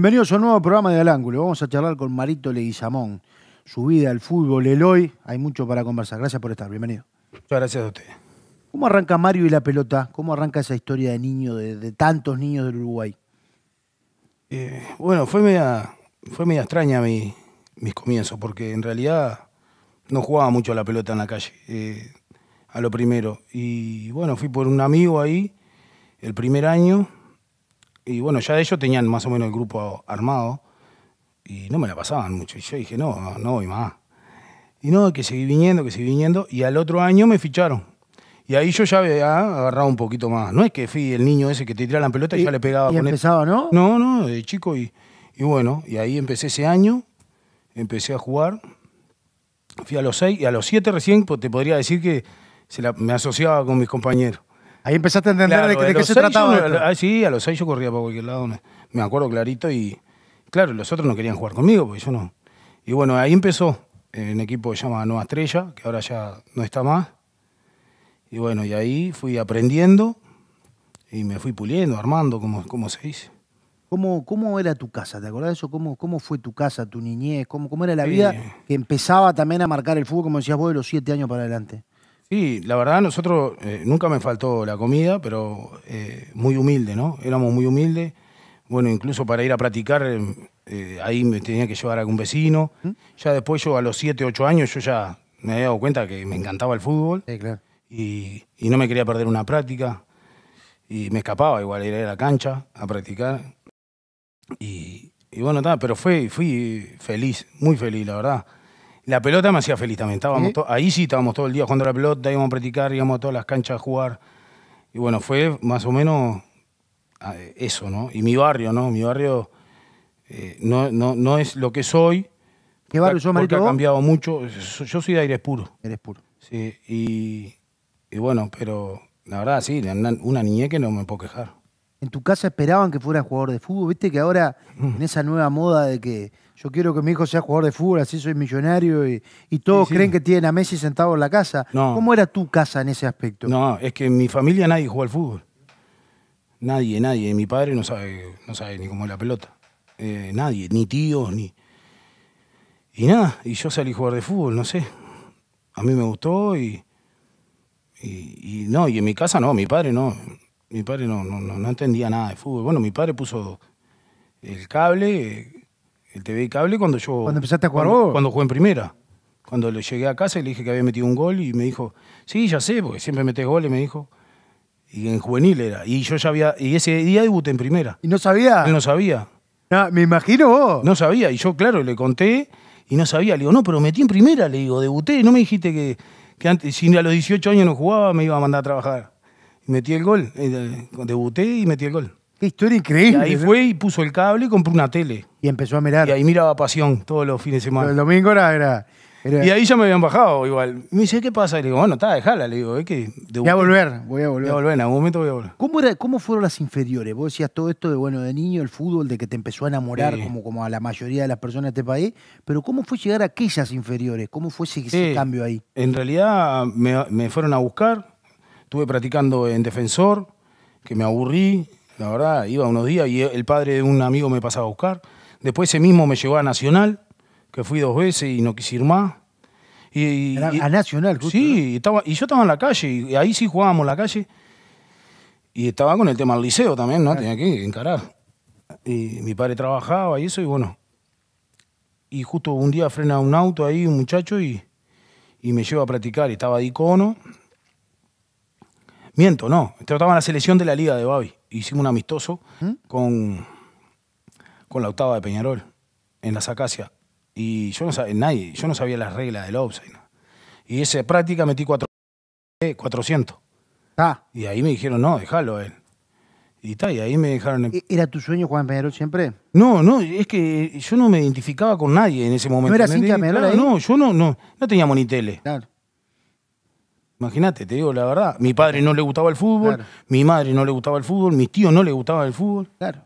Bienvenidos a un nuevo programa de Al Ángulo. Vamos a charlar con Marito Leguizamón. Su vida, el fútbol, el hoy. Hay mucho para conversar. Gracias por estar. Bienvenido. Muchas gracias a usted. ¿Cómo arranca Mario y la pelota? ¿Cómo arranca esa historia de niños, de, tantos niños del Uruguay? Eh, bueno, fue media, fue media extraña mi, mis comienzos, porque en realidad no jugaba mucho a la pelota en la calle, eh, a lo primero. Y bueno, fui por un amigo ahí el primer año y bueno, ya ellos tenían más o menos el grupo armado y no me la pasaban mucho. Y yo dije, no, no voy más. Y no, que seguí viniendo, que seguí viniendo. Y al otro año me ficharon. Y ahí yo ya había agarrado un poquito más. No es que fui el niño ese que te tiraba la pelota y, ya le pegaba. Y empezaba, ¿no? No, no, de chico. Y, y bueno, y ahí empecé ese año, empecé a jugar. Fui a los seis y a los siete recién pues, te podría decir que se me asociaba con mis compañeros. Ahí empezaste a entender de, qué se trataba. Ah, sí, a los seis yo corría para cualquier lado, me, acuerdo clarito. Y claro, los otros no querían jugar conmigo, porque yo no. Y bueno, ahí empezó en eh, equipo que se llama Nueva Estrella, que ahora ya no está más. Y bueno, y ahí fui aprendiendo y me fui puliendo, armando, como, se dice. ¿Cómo, ¿Cómo era tu casa? ¿Te acordás de eso? ¿Cómo, cómo fue tu casa, tu niñez? ¿Cómo, cómo era la vida que empezaba también a marcar el fútbol, como decías vos, de los siete años para adelante? Sí, la verdad nosotros eh, nunca me faltó la comida, pero eh, muy humilde, ¿no? Éramos muy humildes. Bueno, incluso para ir a practicar, em, eh, ahí me tenía que llevar algún vecino. ¿Mm? Ya después yo a los 7, 8 años, yo ya me había dado cuenta que me encantaba el fútbol. Sí, claro. y, no me quería perder una práctica. Y me escapaba igual, a ir a la cancha a practicar. Y, bueno, pero fue, fui feliz, muy feliz, la verdad. La pelota me hacía feliz también. Estábamos Ahí sí estábamos todo el día jugando la pelota, íbamos a practicar, íbamos a todas las canchas a jugar. Y bueno, fue más o menos ah, eso, ¿no? Y mi barrio, ¿no? Mi barrio eh, no, no, es lo que soy. ¿Qué barrio Porque ha cambiado mucho. Yo soy de aire puro. Eres puro. Sí, y, y bueno, pero la verdad, sí, una niña que no me puedo quejar. ¿En tu casa esperaban que fuera jugador de fútbol? ¿Viste que ahora, mm. en esa nueva moda de que yo quiero que mi hijo sea jugador de fútbol, así soy millonario y, todos creen que tienen a Messi sentado en la casa. ¿Cómo era tu casa en ese aspecto? No, es que en mi familia nadie jugó al fútbol. Nadie, nadie. Mi padre no sabe, no sabe ni cómo es la pelota. Eh, nadie, ni tíos, ni... Y nada, y yo salí a jugar de fútbol, no sé. A mí me gustó y, y, no, y en mi casa no, mi padre no. Mi padre no, no, no, entendía nada de fútbol. Bueno, mi padre puso el cable el TV y cable cuando yo. Cuando empezaste a jugar cuando, jugué en primera. Cuando le llegué a casa y le dije que había metido un gol y me dijo, sí, ya sé, porque siempre metes goles, me dijo. Y en juvenil era. Y yo ya había. Y ese día debuté en primera. ¿Y no sabía? Él no sabía. me imagino vos. No sabía. Y yo, claro, le conté y no sabía. Le digo, no, pero metí en primera, le digo, debuté. No me dijiste que, que antes, si a los 18 años no jugaba, me iba a mandar a trabajar. Y metí el gol. Eh, debuté y metí el gol. Qué historia increíble. ahí fue y puso el cable y compró una tele. Y empezó a mirar. Y ahí miraba Pasión todos los fines de semana. el domingo era, era, Y ahí ya me habían bajado igual. Me dice, ¿qué pasa? Y le digo, bueno, está, déjala. Le digo, es que... voy a volver, voy a volver. Voy a volver, en algún momento voy a volver. ¿Cómo, fueron las inferiores? Vos decías todo esto de, bueno, de niño, el fútbol, de que te empezó a enamorar como, a la mayoría de las personas de este país. Pero ¿cómo fue llegar a aquellas inferiores? ¿Cómo fue ese, cambio ahí? En realidad me, me fueron a buscar. Estuve practicando en Defensor, que me aburrí la verdad, iba unos días y el padre de un amigo me pasaba a buscar. Después ese mismo me llevó a Nacional, que fui dos veces y no quise ir más. Y, a, Nacional, Sí, estaba, y yo estaba en la calle, y ahí sí jugábamos en la calle. Y estaba con el tema del liceo también, ¿no? Tenía que encarar. Y mi padre trabajaba y eso, y bueno. Y justo un día frena un auto ahí, un muchacho, y, me lleva a practicar. Y estaba de icono, no. trataba en la selección de la Liga de Babi. Hicimos un amistoso ¿Mm? con, con la octava de Peñarol en la acacias. Y yo no sabía, nadie, yo no sabía las reglas del offside. Y esa práctica metí 400. Eh, ah. Y ahí me dijeron, no, déjalo él. Y, y ahí me dejaron. ¿E-, ¿Era tu sueño Juan Peñarol siempre? No, no, es que yo no me identificaba con nadie en ese momento. ¿No no, yo no, no, no teníamos ni tele. Claro. Imagínate, te digo la verdad, mi padre no le gustaba el fútbol, mi madre no le gustaba el fútbol, mis tíos no le gustaba el fútbol. Claro.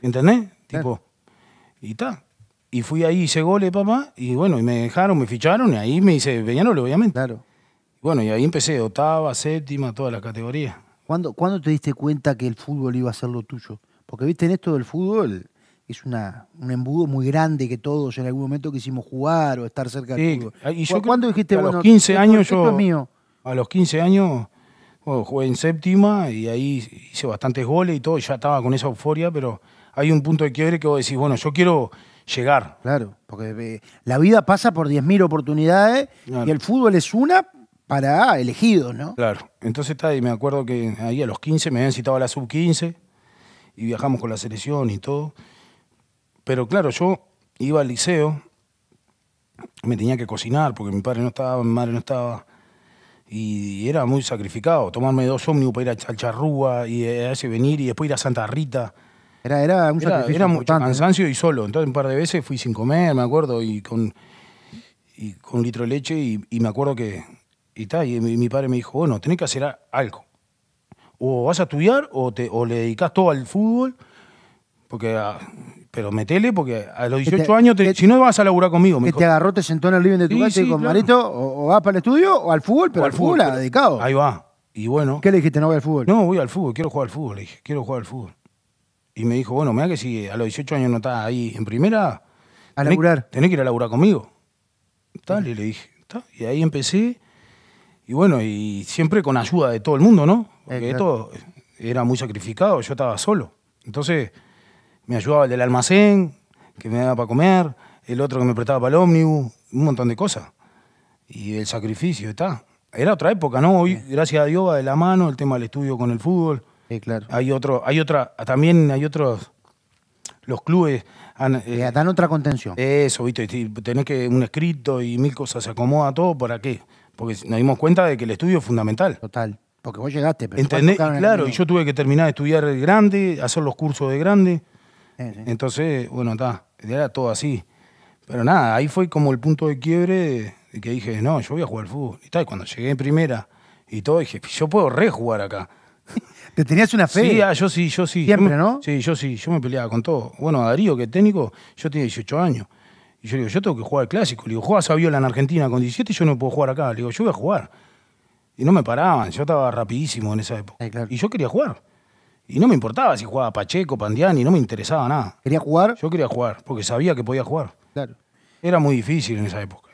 ¿Entendés? Tipo, y está. Y fui ahí, hice goles, papá, y bueno, y me dejaron, me ficharon, y ahí me hice Peñarol, obviamente. Claro. bueno, y ahí empecé, octava, séptima, todas las categorías. ¿Cuándo, te diste cuenta que el fútbol iba a ser lo tuyo? Porque viste, en esto del fútbol es una, un embudo muy grande que todos en algún momento quisimos jugar o estar cerca sí, del fútbol. Ah, y yo ¿Cuándo dijiste, a los 15 años yo a los 15 años bueno, jugué en séptima y ahí hice bastantes goles y todo, ya estaba con esa euforia, pero hay un punto de quiebre que vos decís, bueno, yo quiero llegar. Claro, porque eh, la vida pasa por 10.000 oportunidades y el fútbol es una para elegidos, ¿no? Claro, entonces está, y me acuerdo que ahí a los 15 me habían citado a la sub-15 y viajamos con la selección y todo. Pero claro, yo iba al liceo, me tenía que cocinar porque mi padre no estaba, mi madre no estaba y era muy sacrificado. Tomarme dos ómnibus para ir a Chalcharrúa y a ese venir y después ir a Santa Rita. Era, era un era mucho cansancio y solo. Entonces, un par de veces fui sin comer, me acuerdo, y con, con un litro de leche. Y, me acuerdo que. Y, y mi, padre me dijo: Bueno, tenés que hacer algo. O vas a estudiar o, te, le dedicas todo al fútbol, porque ah, pero metele porque a los 18 años, si no vas a laburar conmigo, me Que te agarró, te sentó en el living de tu casa y con Marito, o, vas para el estudio o al fútbol, pero al fútbol, dedicado. Ahí va. Y bueno. ¿Qué le dijiste? No voy al fútbol. No, voy al fútbol, quiero jugar al fútbol, le dije, quiero jugar al fútbol. Y me dijo, bueno, mira que si a los 18 años no estás ahí en primera. A tenés, laburar. que ir a laburar conmigo. Tal, y le dije, Y ahí empecé. Y bueno, y siempre con ayuda de todo el mundo, ¿no? Porque esto eh, era muy sacrificado, yo estaba solo. Entonces me ayudaba el del almacén, que me daba para comer, el otro que me prestaba para el ómnibus, un montón de cosas. Y el sacrificio está. Era otra época, ¿no? Hoy, gracias a Dios, va de la mano el tema del estudio con el fútbol. Sí, claro. Hay otro, hay otra, también hay otros, los clubes eh, dan otra contención. Eso, viste, tenés que un escrito y mil cosas, se acomoda todo, ¿para qué? Porque nos dimos cuenta de que el estudio es fundamental. Total. Porque vos llegaste, pero claro, y yo tuve que terminar de estudiar grande, hacer los cursos de grande. Entonces, bueno, está, era todo así. Pero nada, ahí fue como el punto de quiebre de que dije, no, yo voy a jugar al fútbol. Y, tal, y cuando llegué en primera y todo, dije, yo puedo re jugar acá. ¿Te tenías una fe? Sí, ah, yo sí, yo sí. Siempre, ¿no? Sí, yo sí, yo me peleaba con todo. Bueno, Darío, que es técnico, yo tenía 18 años. Y yo le digo, yo tengo que jugar al clásico. Le digo, juega Saviola en Argentina con 17 y yo no puedo jugar acá. Le digo, yo voy a jugar. Y no me paraban, yo estaba rapidísimo en esa época. Y yo quería jugar. Y no me importaba si jugaba Pacheco, Pandiani, no me interesaba nada. ¿Quería jugar? Yo quería jugar, porque sabía que podía jugar. Claro. Era muy difícil en esa época.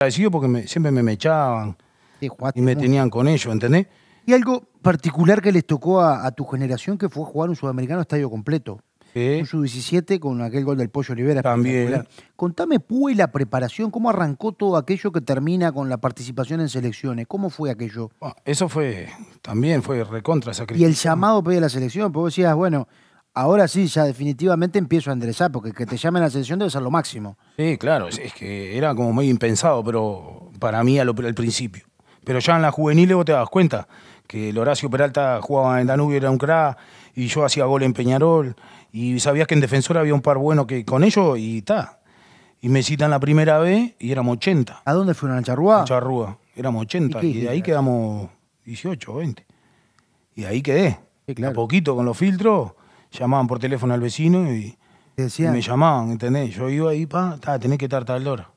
Agradecido porque siempre me mechaban echaban. y me tenían con ellos, ¿entendés? Y algo particular que les tocó a, tu generación que fue jugar un sudamericano estadio completo. 17 con aquel gol del Pollo Olivera. También. Contame, Pue, la preparación, cómo arrancó todo aquello que termina con la participación en selecciones. ¿Cómo fue aquello? Ah, eso fue, también fue recontra sacrificio. Y el llamado pedía la selección, porque vos decías, bueno, ahora sí, ya definitivamente empiezo a enderezar, porque que te llamen a la selección debe ser lo máximo. Sí, claro, es que era como muy impensado, pero para mí al, principio. Pero ya en la juvenil vos te das cuenta que el Horacio Peralta jugaba en Danubio, era un crack, y yo hacía gol en Peñarol. Y sabías que en Defensor había un par bueno que con ellos y está. Y me citan la primera vez y éramos 80. ¿A dónde fueron? ¿A Charrúa? A Charrúa. Éramos 80. ¿Y, de ahí quedamos 18, 20. Y ahí quedé. A poquito con los filtros, llamaban por teléfono al vecino y, me llamaban, ¿entendés? Yo iba ahí, pa, tenés que estar tal hora.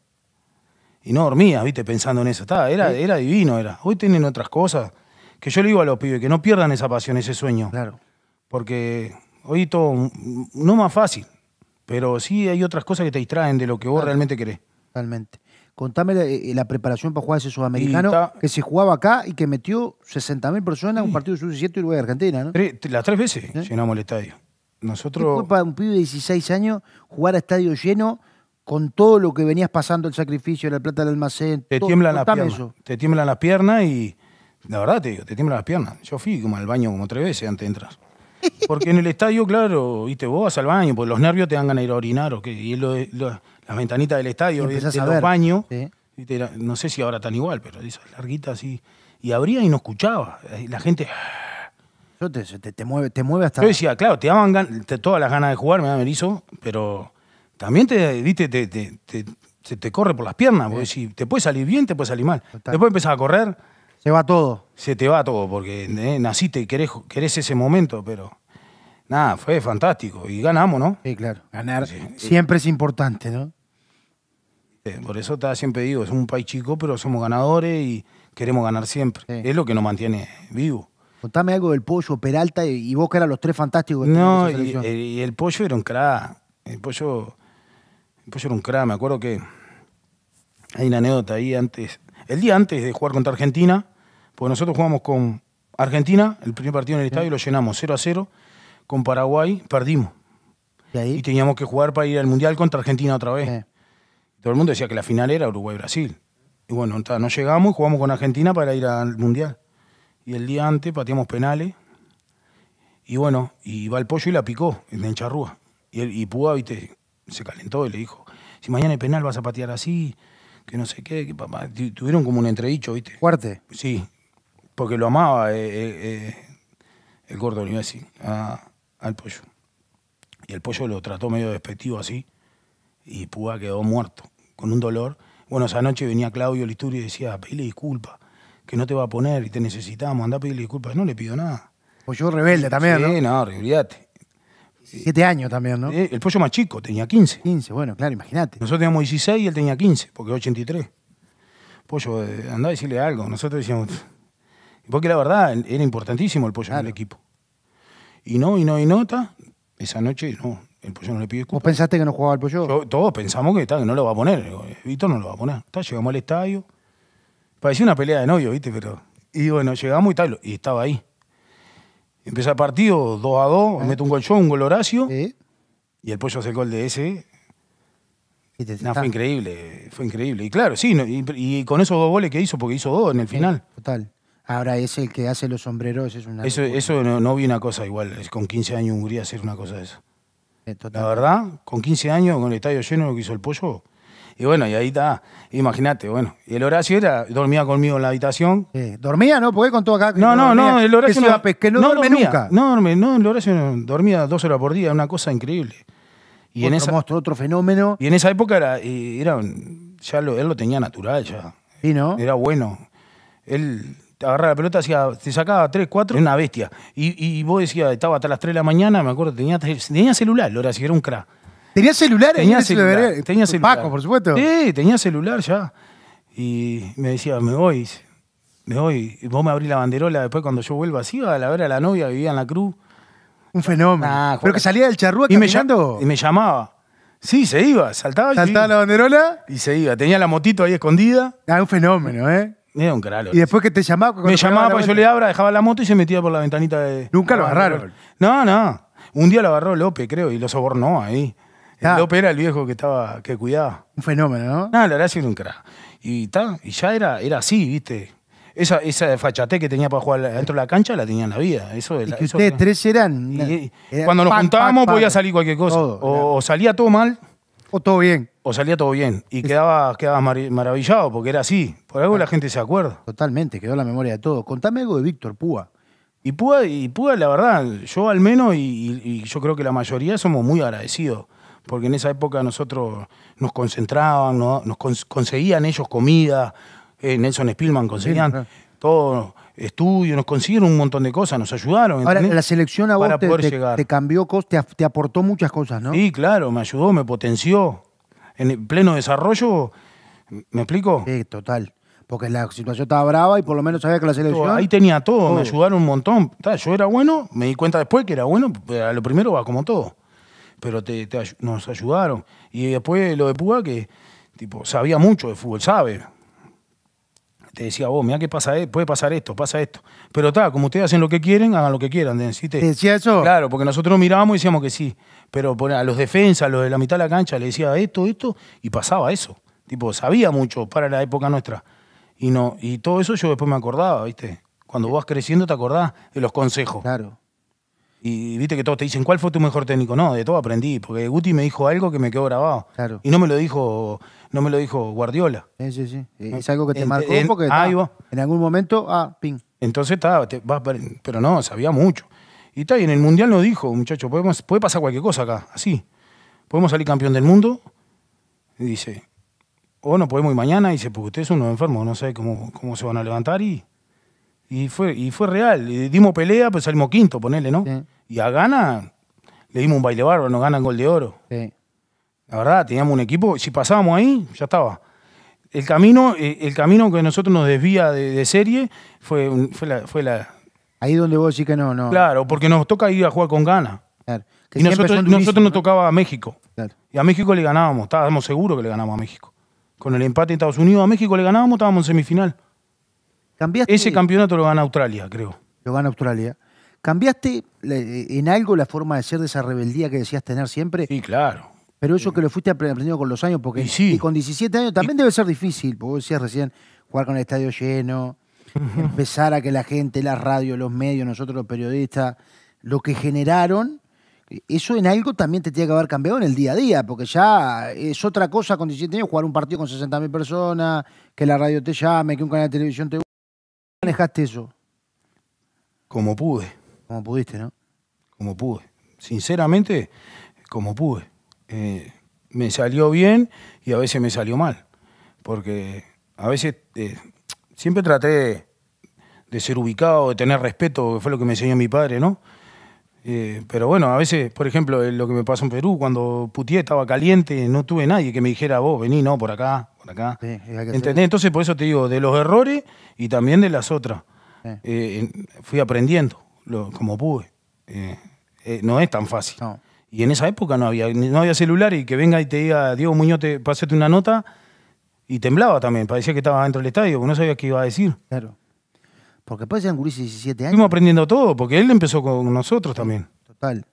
Y no dormía, viste, pensando en eso. Ta, era, era divino, era. Hoy tienen otras cosas. Que yo le digo a los pibes, que no pierdan esa pasión, ese sueño. Claro. Porque hoy todo, no más fácil, pero sí hay otras cosas que te distraen de lo que vos realmente querés. Totalmente. Contame eh, la, preparación para jugar ese sudamericano que se jugaba acá y que metió 60.000 personas en un partido sub-17 y luego de Argentina, las tres veces ¿Eh? llenamos el estadio. Nosotros... fue para un pibe de 16 años jugar a estadio lleno con todo lo que venías pasando, el sacrificio, la plata del almacén? Te tiemblan las piernas. Te tiemblan las piernas y... La verdad te digo, te tiemblan las piernas. Yo fui como al baño como tres veces antes de entrar. Porque en el estadio, claro, viste, vos vas al baño, porque los nervios te dan ganas de ir a orinar, o que, y las ventanitas del estadio, de, de los baños, no sé si ahora tan igual, pero esas larguitas así. Y abría y no escuchaba. La gente. Yo te, te, mueve, te mueve hasta. Yo decía, claro, te daban todas las ganas de jugar, me da pero también te, viste, te, te, corre por las piernas, porque si te puede salir bien, te puede salir mal. Después empezaba a correr se va todo. Se te va todo, porque eh, naciste y querés, querés, ese momento, pero nada, fue fantástico. Y ganamos, ¿no? Sí, claro. Ganar siempre es importante, ¿no? Por eso te siempre digo, es un país chico, pero somos ganadores y queremos ganar siempre. Es lo que nos mantiene vivo. Contame algo del pollo, Peralta y vos que eran los tres fantásticos. no, eh, y, el, pollo era un crack. El pollo, el pollo era un crack. Me acuerdo que hay una anécdota ahí antes. El día antes de jugar contra Argentina, nosotros jugamos con Argentina, el primer partido en el estadio, lo llenamos 0 a 0. Con Paraguay perdimos. ¿Y, teníamos que jugar para ir al Mundial contra Argentina otra vez. Todo el mundo decía que la final era Uruguay-Brasil. Y bueno, no llegamos y jugamos con Argentina para ir al Mundial. Y el día antes pateamos penales. Y bueno, y va el pollo y la picó en charrúa. Y, él y Púa, viste, se calentó y le dijo, si mañana el penal vas a patear así, que no sé qué, Tuvieron como un entredicho, viste. Fuerte. Sí, porque lo amaba eh, eh, eh el gordo Olivesi al pollo. Y el pollo lo trató medio despectivo así y púa quedó muerto, con un dolor. Bueno, esa noche venía Claudio Listurio y decía, pedile disculpas, que no te va a poner y te necesitamos, andá a pedirle disculpas. No le pido nada. Pollo pues rebelde también, sí, ¿no? no, Siete años también, ¿no? Eh, el pollo más chico, tenía 15. 15, bueno, claro, imagínate. Nosotros teníamos 16 y él tenía 15, porque 83. Pollo, andá a decirle algo. Nosotros decíamos, porque la verdad, era importantísimo el pollo en el equipo. Y no, y no, y nota, esa noche no, el pollo no le pide ¿Vos pensaste que no jugaba el pollo? todos pensamos que, está que, no lo va a poner. Eh, Víctor no lo va a poner. llegamos al estadio. Parecía una pelea de novio, ¿viste? Pero, y bueno, llegamos y tal, y estaba ahí. Empieza el partido 2 a 2, ah. mete meto un gol yo, un gol Horacio. Y el pollo hace el gol de ese. fue increíble, fue increíble. Y claro, sí, y, con esos dos goles que hizo, porque hizo dos en el final. Total. Ahora es el que hace los sombreros, es una... Eso, no, vi una cosa igual, es con 15 años Hungría hacer una cosa de eso. Eh, la verdad, con 15 años, con el estadio lleno, lo que hizo el pollo. Y bueno, y ahí está, imagínate, bueno. Y el Horacio era, dormía conmigo en la habitación. ¿Dormía, no? Porque todo acá no, no, no, el Horacio. no, dormía, nunca. No, no, el Horacio dormía dos horas por día, una cosa increíble. Y otro en esa, otro fenómeno. Y en esa época era, era ya él lo tenía natural, ya. ¿Y no? Era bueno. Él agarraba la pelota, hacía, te sacaba 3, 4, una bestia. Y, vos decías, estaba hasta las 3 de la mañana, me acuerdo, tenía, tenía celular, Lora, si era un crack. ¿Tenía celular? Tenía celular, Tenía celular. Paco, por supuesto. Sí, tenía celular ya. Y me decía, me voy, me voy. Y vos me abrís la banderola después cuando yo vuelva así, a la ver a la novia, vivía en la cruz. Un fenómeno. Ah, Pero que salía del charrúa y me, y me llamaba. Sí, se iba, saltaba. Saltaba y la banderola. Y se iba. Tenía la motito ahí escondida. Ah, un fenómeno, ¿eh? Era un Y después que te llamaba. Me llamaba para yo le abra, dejaba la moto y se metía por la ventanita de. Nunca lo ah, agarraron. No, no. Un día lo agarró López, creo, y lo sobornó ahí. Ah. López era el viejo que estaba, que cuidaba. Un fenómeno, ¿no? No, la verdad sí era un crack. Y, y ya era, era así, ¿viste? Esa, esa fachate que tenía para jugar dentro de la cancha la tenía en la vida. Eso, y ustedes tres eran. cuando nos juntábamos podía salir cualquier cosa. o salía todo mal ¿O todo bien? O salía todo bien. Y quedabas maravillado porque era así. Por algo la ah. gente se acuerda. Totalmente, quedó en la memoria de todo. Contame algo de Víctor Púa. Y Púa, y Púa, la verdad, yo al menos, y, yo creo que la mayoría somos muy agradecidos porque en esa época nosotros nos concentraban, nos conseguían ellos comida, eh, Nelson Spielman conseguían todo, Estudio, nos consiguieron un montón de cosas, nos ayudaron. Ahora, la selección a te, cambió, te, te aportó muchas cosas, ¿no? Sí, claro, me ayudó, me potenció. En pleno desarrollo, ¿me explico? Sí, total. Porque la situación estaba brava y por lo menos sabía que la selección. Ahí tenía todo, me ayudaron un montón. Yo era bueno, me di cuenta después que era bueno, pues, a lo primero va como todo. Pero te, nos ayudaron. Y después lo de Puga, que tipo, sabía mucho de fútbol, sabe, te decía, vos, oh, mira qué pasa, e-, puede pasar esto, pasa esto. Pero está, como ustedes hacen lo que quieren, hagan lo que quieran. ¿sí decía eso? Claro, porque nosotros mirábamos y decíamos que sí. Pero a los defensas, a los de la mitad de la cancha, le decía esto, esto, y pasaba eso. Tipo, sabía mucho para la época nuestra. Y, no, y todo eso yo después me acordaba, ¿viste? Cuando vas creciendo te acordás de los consejos. Claro. Y viste que todos te dicen, ¿cuál fue tu mejor técnico? No, de todo aprendí, porque Guti me dijo algo que me quedó grabado. Claro. Y no me lo dijo no me lo dijo Guardiola. Sí, sí, sí. Eh, es algo que te marcó en, en algún momento, ah, ping. Entonces estaba, pero no, sabía mucho. Y está, y en el Mundial nos dijo, muchachos, puede pasar cualquier cosa acá, así. Podemos salir campeón del mundo, y dice, o no podemos ir mañana, y dice, porque ustedes son unos enfermos, no sé cómo, cómo se van a levantar, y, y, fue, y fue real. dimos pelea, pues salimos quinto, ponele, ¿no? Y a Gana le dimos un baile bárbaro, nos ganan gol de oro. Sí. La verdad, teníamos un equipo, si pasábamos ahí, ya estaba. El camino, eh, el camino que nosotros nos desvía de, serie fue, fue, la, Ahí donde vos decís que no, no. Claro, porque nos toca ir a jugar con ganas. Claro, y nosotros, nosotros nos tocaba a México. Y a México le ganábamos, estábamos seguros que le ganábamos a México. Con el empate en Estados Unidos a México le ganábamos, estábamos en semifinal. ¿Cambiaste? Ese campeonato lo gana Australia, creo. Lo gana Australia. ¿Cambiaste en algo la forma de ser de esa rebeldía que decías tener siempre? Sí, claro. Pero eso que lo fuiste aprendiendo con los años, porque y, con 17 años también debe ser difícil, porque vos decías recién jugar con el estadio lleno, empezar a que la gente, la radio, los medios, nosotros los periodistas, lo que generaron, eso en algo también te tiene que haber cambiado en el día a día, porque ya es otra cosa con 17 años jugar un partido con 60.000 personas, que la radio te llame, que un canal de televisión te... ¿Cómo manejaste eso? Como pude. Como pudiste, ¿no? Como pude. Sinceramente, como pude eh, me salió bien y a veces me salió mal. Porque a veces eh, siempre traté de, ser ubicado, de tener respeto, que fue lo que me enseñó mi padre, ¿no? Eh, pero bueno, a veces, por ejemplo, lo que me pasó en Perú, cuando putié estaba caliente, no tuve nadie que me dijera, vos, vení, no, por acá, por acá. ¿Entendés? Entonces, por eso te digo, de los errores y también de las otras. fui aprendiendo como pude. no es tan fácil. Y en esa época no había, no había celular y que venga y te diga, Diego Muñoz, pásate una nota. Y temblaba también, parecía que estaba dentro del estadio, porque no sabía qué iba a decir. Claro. Porque puede eran gurises 17 años. Fuimos aprendiendo todo, porque él empezó con nosotros también. Total.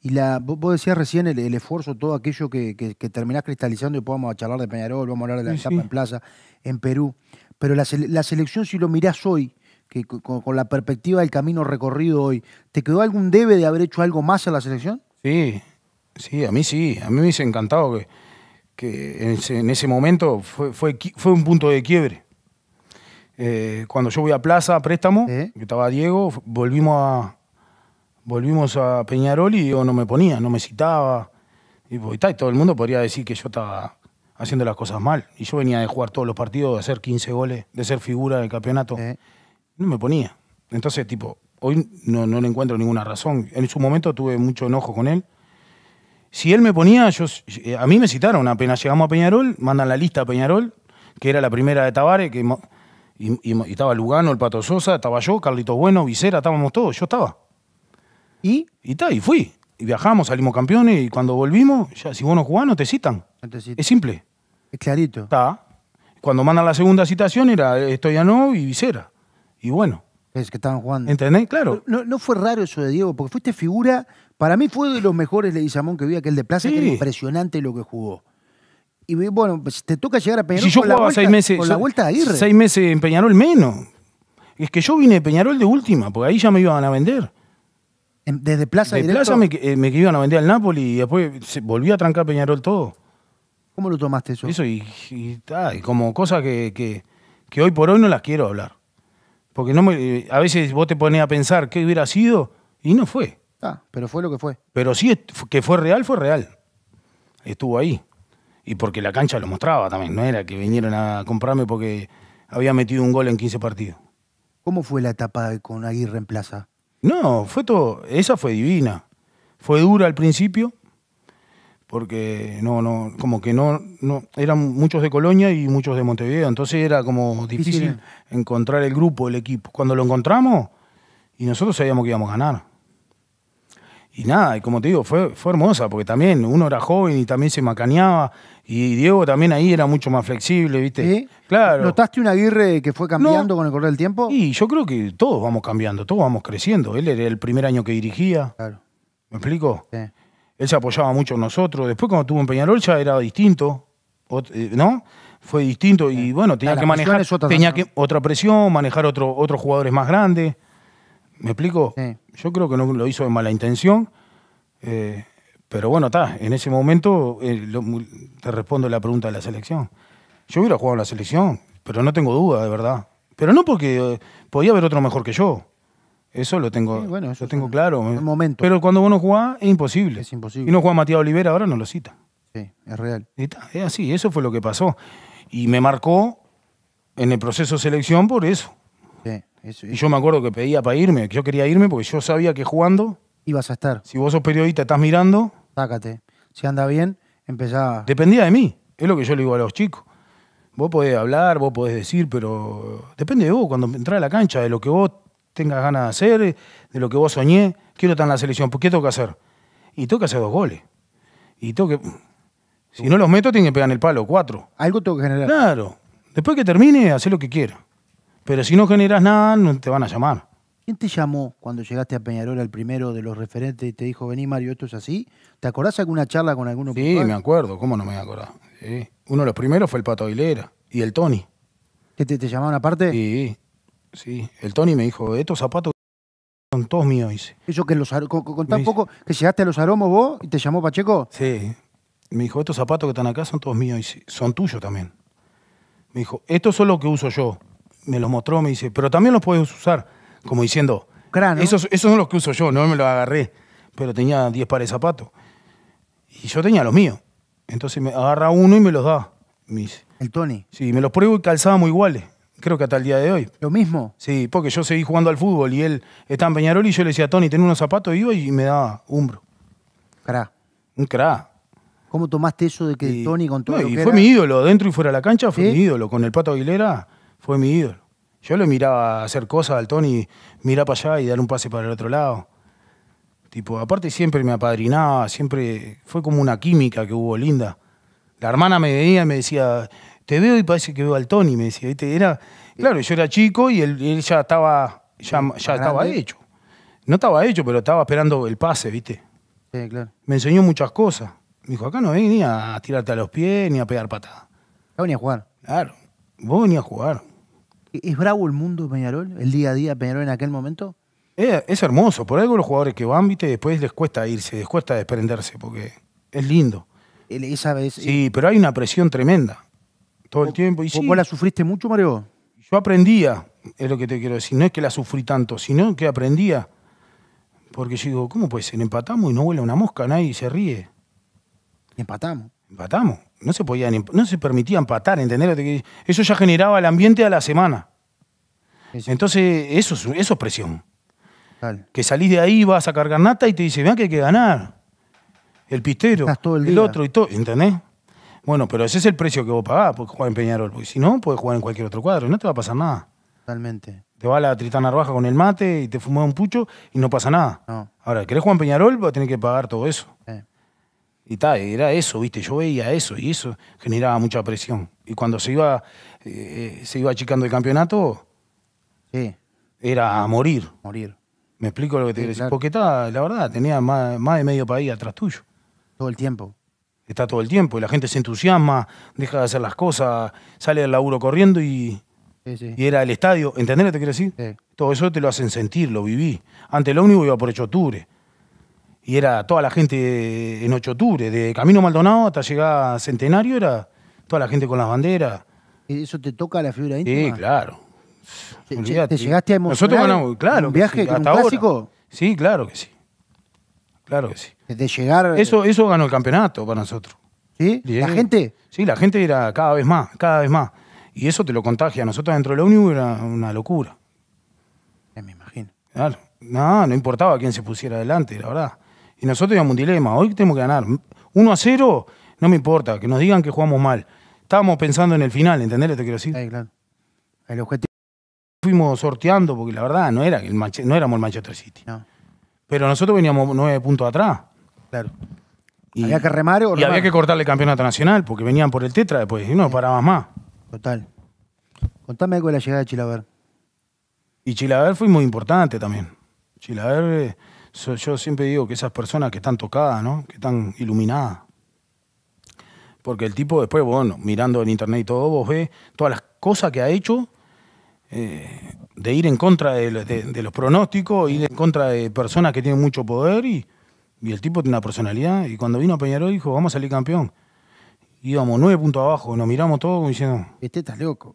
Y la, vos decías recién el, esfuerzo, todo aquello que, terminás cristalizando y podamos charlar de Peñarol, vamos a hablar de la en Plaza, en Perú. Pero la, selección, si lo mirás hoy, que con, la perspectiva del camino recorrido hoy, ¿te quedó algún debe de haber hecho algo más a la selección? Sí, sí, a mí sí, a mí me hubiese encantado que, que en, ese, en, ese, momento fue, fue, un punto de quiebre. Eh, cuando yo voy a Plaza préstamo, que estaba Diego, volvimos a, volvimos a Peñarol y yo no me ponía, no me citaba. Pues, y, todo el mundo podría decir que yo estaba haciendo las cosas mal. Y yo venía de jugar todos los partidos, de hacer 15 goles, de ser figura del campeonato. No me ponía. Entonces, tipo, Hoy no, le encuentro ninguna razón. En su momento tuve mucho enojo con él. Si él me ponía, yo, eh, a mí me citaron, apenas llegamos a Peñarol, mandan la lista a Peñarol, que era la primera de Tabare, que, y, estaba Lugano, el Pato Sosa, estaba yo, Carlitos Bueno, Vicera, estábamos todos, yo estaba. Y, y, y fui. Y viajamos, salimos campeones, y cuando volvimos, si vos no jugás, no te citan. Es simple. Es clarito. Está. Cuando mandan la segunda citación era eh, no, y visera. Y bueno, es que estaban jugando. ¿Entendés? Claro. No, fue raro eso de Diego, porque fuiste figura. Para mí fue de los mejores Samón que vi aquel de Plaza, era impresionante lo que jugó. Y bueno, pues, te toca llegar a Peñarol. con la vuelta, seis meses. Seis meses en Peñarol menos. Es que yo vine de Peñarol de última, porque ahí ya me iban a vender. ¿Desde Plaza de Plaza me, eh, iban a vender al Napoli y después volví a trancar Peñarol todo. ¿Cómo lo tomaste eso? Eso y, como cosas que hoy por hoy no las quiero hablar. Porque no eh, a veces vos te pones a pensar qué hubiera sido y no fue. Ah, pero fue lo que fue. Pero sí que fue real, fue real. Estuvo ahí. Y porque la cancha lo mostraba también, no era que vinieron a comprarme porque había metido un gol en 15 partidos. ¿Cómo fue la etapa con Aguirre en Plaza? No, fue todo, esa fue divina. Fue dura al principio, porque no, no, como que no, no, eran muchos de Colonia y muchos de Montevideo, entonces era como difícil, encontrar el grupo, el equipo. Cuando lo encontramos, y nosotros sabíamos que íbamos a ganar. Y nada, y como te digo, fue, fue hermosa, porque también uno era joven y también se macaneaba, y Diego también ahí era mucho más flexible, ¿viste? Claro. ¿Notaste un Aguirre que fue cambiando con el correr del tiempo? Y yo creo que todos vamos cambiando, todos vamos creciendo. Él era el primer año que dirigía. Claro. ¿Me explico? Sí. Él se apoyaba mucho en nosotros. Después cuando estuvo en Peñarol ya era distinto, eh, ¿no? Fue distinto y bueno, tenía que manejar otra, tenía que, otra presión, manejar otro, otros jugadores más grandes. ¿Me explico? Yo creo que no lo hizo de mala intención. Eh, pero bueno, está, en ese momento eh, te respondo la pregunta de la selección. Yo hubiera jugado en la selección, pero no tengo duda, de verdad. Pero no porque podía haber otro mejor que yo. Eso lo tengo, bueno, tengo claro. Eh, pero cuando uno juega es imposible. Es imposible. Y no juega Matías Olivera, ahora no lo cita. Sí, es real. es así, eso fue lo que pasó. Y me marcó en el proceso de selección por eso. y yo me acuerdo que pedía para irme, que yo quería irme porque yo sabía que jugando... Ibas a estar. Si vos sos periodista, estás mirando... Sácate. Si anda bien, empezá... Dependía de mí. Es lo que yo le digo a los chicos. Vos podés hablar, vos podés decir, pero depende de vos cuando entras a la cancha, de lo que vos tengas ganas de hacer, eh, de lo que vos soñé, quiero estar en la selección, ¿por qué tengo que hacer? Y tengo que hacer dos goles. Y tengo que. Si no los meto, tienen que pegar en el palo, cuatro. Algo tengo que generar. Claro. Después que termine, hace lo que quiera. Pero si no generas nada, no te van a llamar. ¿Quién te llamó cuando llegaste a Peñarol el primero de los referentes y te dijo, vení Mario, esto es así? ¿Te acordás alguna charla con alguno? Sí, me acuerdo, ¿cómo no me voy a Uno de los primeros fue el Pato Aguilera y el Tony. que te, te llamaron aparte? Sí, Sí, el Tony me dijo, estos zapatos son todos míos, dice. Eso que los aromos, poco que llegaste a los aromos vos y te llamó Pacheco. Sí. Me dijo, estos zapatos que están acá son todos míos, dice, son tuyos también. Me dijo, estos son los que uso yo. Me los mostró, me dice, pero también los puedes usar. Como diciendo, esos, esos son los que uso yo, no me los agarré. Pero tenía 10 pares de zapatos. Y yo tenía los míos. Entonces me agarra uno y me los da. Me dice. El Tony. Sí, me los pruebo y calzábamos iguales creo que hasta el día de hoy. ¿Lo mismo? Sí, porque yo seguí jugando al fútbol y él estaba en Peñarol y yo le decía, Tony, ten unos zapatos, iba y me daba umbro. cra. Un crá. ¿Cómo tomaste eso de que Tony con todo no, y fue mi ídolo, dentro y fuera de la cancha fue mi ídolo. Con el Pato Aguilera fue mi ídolo. Yo le miraba hacer cosas al Tony, mirar para allá y dar un pase para el otro lado. Tipo, aparte siempre me apadrinaba, siempre fue como una química que hubo linda. La hermana me veía y me decía, te veo y parece que veo al Tony, me decía. ¿viste? Era, claro, yo era chico y él, ya estaba, ya, estaba hecho. No estaba hecho, pero estaba esperando el pase, ¿viste? Sí, claro. Me enseñó muchas cosas. Me dijo, acá no venía a tirarte a los pies ni a pegar patadas. Acá venía a jugar. Claro, vos venías a jugar. ¿E-, ¿Es bravo el mundo Peñarol? ¿El día a día Peñarol en aquel momento? Es, hermoso. Por algo los jugadores que van, viste, después les cuesta irse, les cuesta desprenderse, porque es lindo. sí, pero hay una presión tremenda. Todo el tiempo. Y ¿Vos, la sufriste mucho, Mario? Yo aprendía, es lo que te quiero decir. No es que la sufrí tanto, sino que aprendía. Porque yo digo, ¿cómo puede ser? Empatamos y no huele una mosca, nadie se ríe. Empatamos. Empatamos. No se no se permitía empatar, ¿entendés? Eso ya generaba el ambiente a la semana. Entonces, eso, es presión. Que salís de ahí, vas a cargar nata y te dice, vean que hay que ganar. El pistero, el, otro y todo, ¿entendés? Bueno, pero ese es el precio que vos pagás por jugar en Peñarol, porque si no, puedes jugar en cualquier otro cuadro, no te va a pasar nada. Totalmente. Te va la tritana roja con el mate y te fumás un pucho y no pasa nada. No. Ahora, ¿querés jugar en Peñarol? va a tener que pagar todo eso. Y tal, era eso, viste, yo veía eso y eso generaba mucha presión. Y cuando se iba, eh, se iba achicando el campeonato, sí. era a morir. Morir. Me explico lo que te decía? Porque estaba, la verdad, tenía más, más de medio país atrás tuyo. Todo el tiempo está todo el tiempo y la gente se entusiasma, deja de hacer las cosas, sale del laburo corriendo y, era el estadio. ¿Entendés lo que te quiero decir? Todo eso te lo hacen sentir, lo viví. Antes el ómnibus iba por 8 octubre y era toda la gente en 8 de octubre, de Camino Maldonado hasta llegar a Centenario, era toda la gente con las banderas. ¿Y ¿Eso te toca la figura íntima? Sí, claro. ¿Te llegaste a emocionar Nosotros ganamos, claro. ¿Un viaje hasta clásico? Sí, claro que sí. Claro que sí de llegar. Eh, eso, eso ganó el campeonato para nosotros. ¿Sí? ¿La gente? Sí, la gente era cada vez más, cada vez más. Y eso te lo contagia. Nosotros dentro de la Unión era una locura. me imagino. Claro. No, no importaba quién se pusiera adelante, la verdad. Y nosotros íbamos un dilema. Hoy tenemos que ganar. 1 a 0, no me importa. Que nos digan que jugamos mal. Estábamos pensando en el final, ¿entendés te quiero decir? claro. El objetivo. Fuimos sorteando porque la verdad no, era no éramos el Manchester City. Pero nosotros veníamos nueve puntos atrás. Claro. Y, había que remar Y había que cortarle el campeonato nacional porque venían por el tetra después y no parabas más. Total. Contame algo de la llegada de Chilaver. Y Chilaver fue muy importante también. Chilaver, eh, yo siempre digo que esas personas que están tocadas, ¿no? que están iluminadas. Porque el tipo después, bueno, mirando en internet y todo, vos ves todas las cosas que ha hecho eh, de ir en contra de, de los pronósticos, ir en contra de personas que tienen mucho poder y y el tipo tiene una personalidad. Y cuando vino a Peñarol dijo, vamos a salir campeón. Íbamos nueve puntos abajo, nos miramos todos diciendo. Este está loco.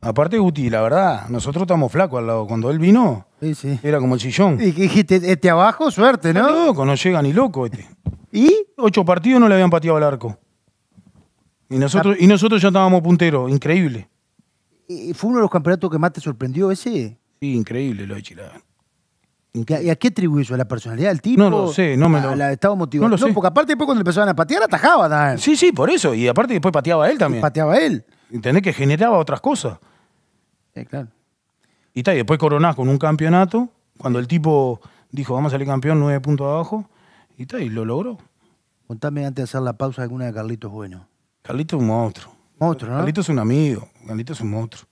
Aparte, Guti, la verdad, nosotros estamos flacos al lado. Cuando él vino, era como el sillón. Y dijiste, este abajo, suerte, ¿no? No, loco, no llega ni loco este. ¿Y? Ocho partidos no le habían pateado al arco. Y nosotros, ah. y nosotros ya estábamos punteros, increíble. ¿Fue uno de los campeonatos que más te sorprendió ese? Sí, increíble lo de Chilada. ¿Y a qué atribuye eso? ¿A la personalidad del tipo? No lo sé, no me lo... La, estaba No, lo sé. porque aparte después cuando empezaban a patear atajaba también. Sí, sí, por eso. Y aparte después pateaba él también. Pateaba pateaba él. Entendés que generaba otras cosas. Sí, claro. Y está, y después coronás con un campeonato, cuando el tipo dijo, vamos a salir campeón, nueve puntos abajo, y está, y lo logró. Contame antes de hacer la pausa alguna de Carlitos Bueno. Carlitos es un monstruo. Monstruo, ¿no? Carlitos es un amigo, Carlitos es un monstruo.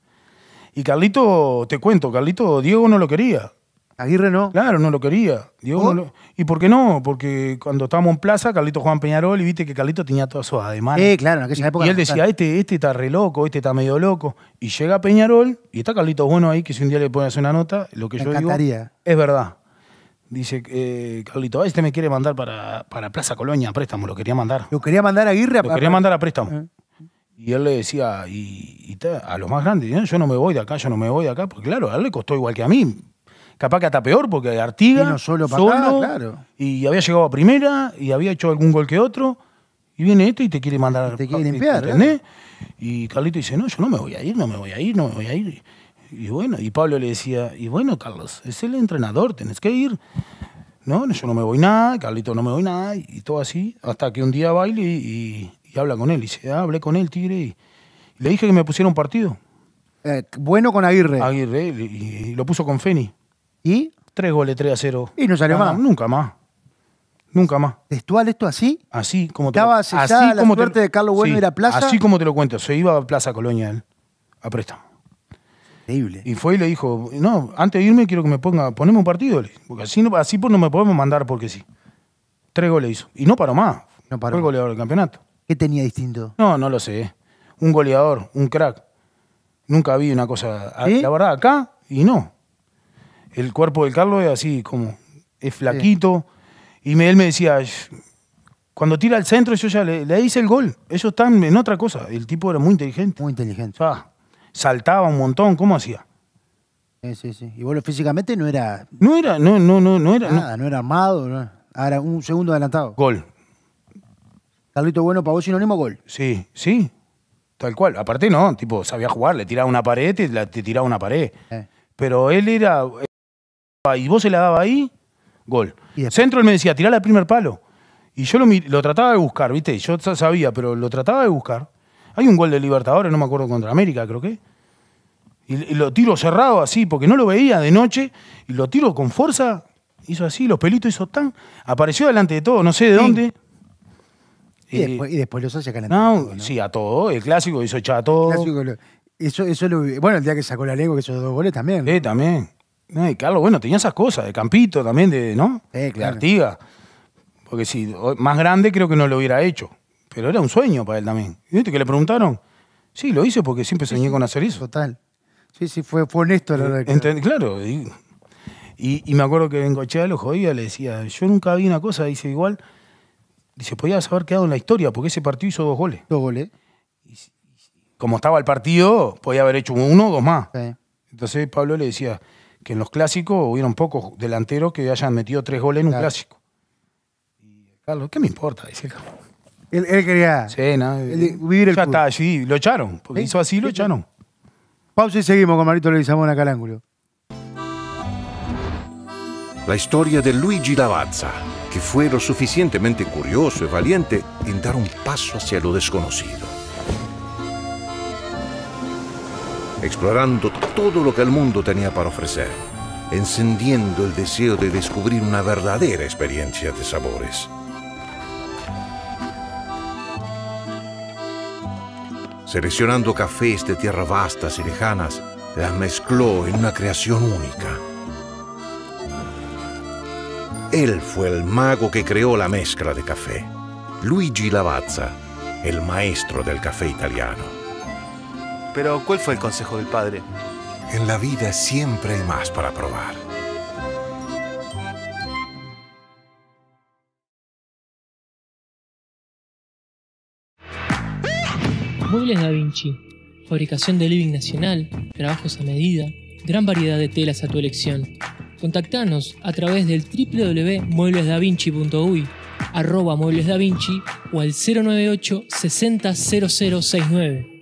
Y Carlito, te cuento, Carlito, Diego no lo quería. Aguirre no. Claro, no lo quería. ¿Y por qué no? Porque cuando estábamos en plaza, Carlito Juan Peñarol y viste que Carlito tenía todas sus ademanes. Eh, claro, en aquella época. Y él decía, este, este, está re loco, este está medio loco. Y llega Peñarol y está Carlito Bueno ahí, que si un día le hacer una nota, lo que me yo encantaría. digo es verdad. Dice eh, Carlito, este me quiere mandar para, Plaza Colonia a préstamo, lo quería mandar. Lo quería mandar a Aguirre a Lo quería mandar a préstamo. Ah. Y él le decía, y, a los más grandes, ¿eh? yo no me voy de acá, yo no me voy de acá, porque claro, a él le costó igual que a mí capaz que está peor, porque Artiga. no solo para Y había llegado a primera y había hecho algún gol que otro. Y viene esto y te quiere mandar. Te quiere limpiar. Y Carlito dice: No, yo no me voy a ir, no me voy a ir, no me voy a ir. Y bueno, y Pablo le decía: Y bueno, Carlos, es el entrenador, tenés que ir. No, yo no me voy nada, Carlito no me voy nada, y todo así. Hasta que un día baile y, habla con él. Y dice: ah, Hablé con él, tigre, y le dije que me pusiera un partido. Eh, bueno con Aguirre. Aguirre, y lo puso con Feni. ¿Y? Tres goles, 3 a 0. Y no salió más. Nunca más. Nunca más. ¿Textual esto así? Así como te Estaba así la suerte de Carlos Bueno era Plaza. Así como te lo cuento. Se iba a Plaza Colonia él, a préstamo. Increíble. Y fue y le dijo, no, antes de irme quiero que me ponga, ponemos un partido. Porque así, no, así no me podemos mandar porque sí. Tres goles hizo. Y no paró más. No paró. Fue el goleador del campeonato. ¿Qué tenía distinto? No, no lo sé. Un goleador, un crack. Nunca vi una cosa. La verdad, acá y no el cuerpo del Carlos es así como, es flaquito. Y él me decía, cuando tira al centro yo ya le, hice el gol. Ellos están en otra cosa. El tipo era muy inteligente. Muy inteligente. saltaba un montón, ¿cómo hacía? Sí, sí, sí. Y vos físicamente no era... No era, no, no, no, no era... Nada, no, era armado, Ahora un segundo adelantado. Gol. Carlito Bueno para vos sinónimo gol. Sí, sí. Tal cual. Aparte no, tipo, sabía jugar, le tiraba una pared, te, te tiraba una pared. Pero él era y vos se la daba ahí, gol. Y Centro él me decía, tirá al primer palo. Y yo lo, trataba de buscar, ¿viste? Yo sabía, pero lo trataba de buscar. Hay un gol de Libertadores, no me acuerdo, contra América, creo que. Y, lo tiro cerrado así, porque no lo veía de noche, y lo tiro con fuerza, hizo así, los pelitos hizo tan. Apareció delante de todo, no sé de dónde. Y, eh, después, los hace acá No, sí, a todo. El clásico hizo echar a todo. bueno, el día que sacó la lengua, que esos dos goles también. Sí, también. No, Carlos, bueno, tenía esas cosas, de Campito también, de, ¿no? Artiga. Porque si más grande creo que no lo hubiera hecho. Pero era un sueño para él también. ¿Viste que le preguntaron? Sí, lo hice porque siempre soñé con hacer eso. Total. Sí, sí, fue, fue honesto la verdad. Eh, claro. Y, me acuerdo que en Cochea lo jodía, le decía, yo nunca vi una cosa, dice igual. Dice, podías haber quedado en la historia porque ese partido hizo dos goles. Dos goles. como estaba el partido, podía haber hecho uno o dos más. Entonces Pablo le decía, que en los clásicos hubieron pocos delanteros que hayan metido tres goles en un clásico. Y Carlos, ¿qué me importa? Dice Él, quería sí, no, vivir el Ya está, sí, lo echaron. Porque hizo así, lo echaron. Pausa y seguimos con Marito Levisamón acá al ángulo. La historia de Luigi Lavazza, que fue lo suficientemente curioso y valiente en dar un paso hacia lo desconocido. explorando todo lo que el mundo tenía para ofrecer, encendiendo el deseo de descubrir una verdadera experiencia de sabores. Seleccionando cafés de tierras vastas y lejanas, la mezcló en una creación única. Él fue el mago que creó la mezcla de café, Luigi Lavazza, el maestro del café italiano. Pero, ¿cuál fue el consejo del padre? En la vida siempre hay más para probar. Muebles Da Vinci. Fabricación de living nacional, trabajos a medida, gran variedad de telas a tu elección. Contactanos a través del www.mueblesdavinci.uy, arroba vinci o al 098 600069.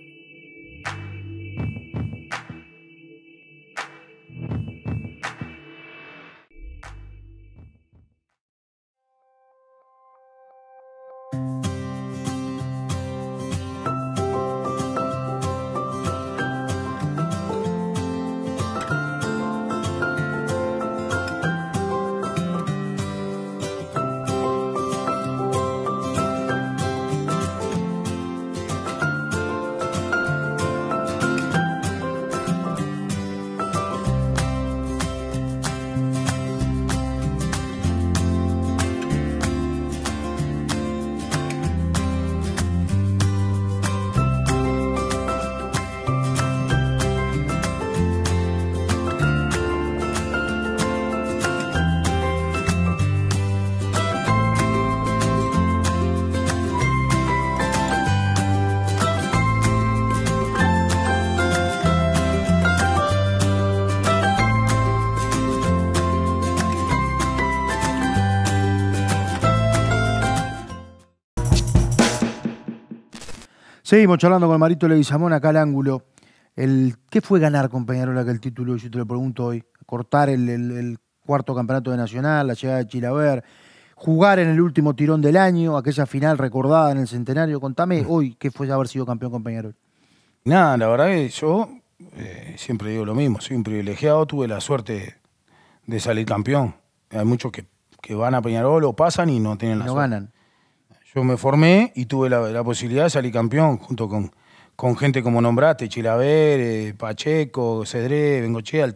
Seguimos charlando con el Marito Leguizamón acá al ángulo. El, ¿Qué fue ganar con Peñarol aquel título? Yo te lo pregunto hoy. Cortar el, cuarto campeonato de Nacional, la llegada de Chilaver, jugar en el último tirón del año, aquella final recordada en el centenario. Contame mm. hoy qué fue haber sido campeón con Peñarol. Nada, la verdad que yo eh, siempre digo lo mismo, soy un privilegiado, tuve la suerte de salir campeón. Hay muchos que, van a Peñarol o pasan y no tienen la la no ganan. Yo me formé y tuve la, posibilidad de salir campeón junto con, gente como nombraste, Chilaver, Pacheco, Cedré, Bengochea,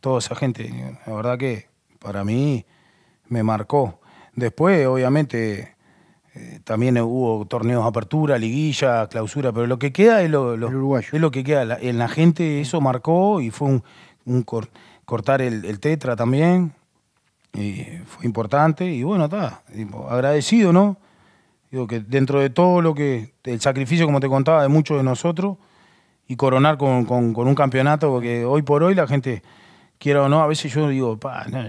toda esa gente. La verdad que para mí me marcó. Después, obviamente, eh, también hubo torneos apertura, liguilla, clausura, pero lo que queda es lo, lo que queda. en la gente eso marcó y fue un, cortar el, tetra también. Y fue importante y bueno, está. Agradecido, ¿no? Digo que dentro de todo lo que, el sacrificio, como te contaba, de muchos de nosotros, y coronar con, con, un campeonato, porque hoy por hoy la gente, quiero o no, a veces yo digo, pa, ya,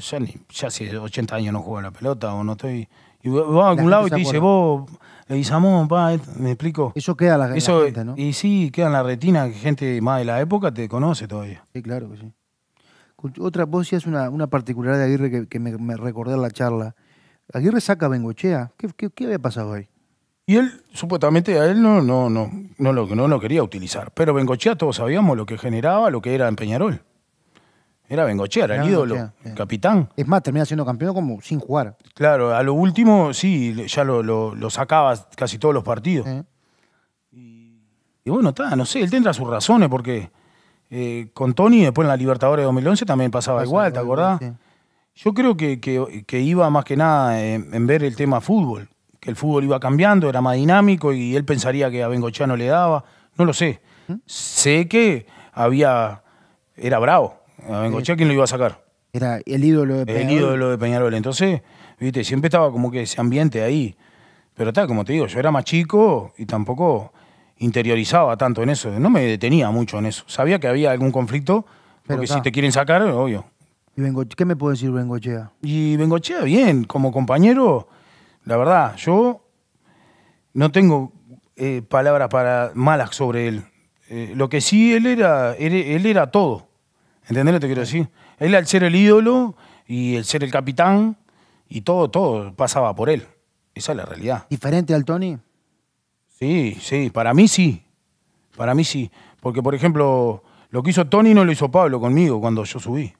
hace 80 años no juego la pelota, o no estoy... Y vas a algún lado y te dice, vos, Leguizamón, pa, eh, me explico. Eso queda la, la gente, Y sí, queda en la retina, que gente más de la época te conoce todavía. Sí, claro que sí. Otra, vos decías una, una particularidad de Aguirre que, me, recordé en la charla. Aguirre saca Bengochea. qué, qué había pasado ahí? Y él, supuestamente, a él no, no, no, no, lo, no quería utilizar. Pero Bengochea, todos sabíamos lo que generaba, lo que era en Peñarol. Era Bengochea, era, el ídolo, capitán. Es más, termina siendo campeón como sin jugar. Claro, a lo último, sí, ya lo, sacaba casi todos los partidos. Y, bueno, está, no sé, él tendrá sus razones, porque eh, con Tony, después en la Libertadores de 2011 también pasaba igual, ¿te acordás? Yo creo que, iba más que nada en ver el tema fútbol el fútbol iba cambiando, era más dinámico y él pensaría que a Bengochea no le daba. No lo sé. ¿Mm? Sé que había. Era bravo. A Bengochea, ¿quién lo iba a sacar? Era el ídolo de Peñarol. El ídolo de Peñarol. Entonces, viste, siempre estaba como que ese ambiente ahí. Pero tal, como te digo, yo era más chico y tampoco interiorizaba tanto en eso. No me detenía mucho en eso. Sabía que había algún conflicto, Pero porque si te quieren sacar, obvio. ¿Y Bengochea? ¿Qué me puede decir Bengochea? Y Bengochea, bien, como compañero, la verdad, yo no tengo eh, palabras para, malas sobre él. Eh, lo que sí, él era, él, era todo. ¿Entendés lo que te quiero decir? Él al ser el ídolo y el ser el capitán y todo, todo pasaba por él. Esa es la realidad. ¿Diferente al Tony? Sí, sí, para mí sí. Para mí sí. Porque, por ejemplo, lo que hizo Tony no lo hizo Pablo conmigo cuando yo subí.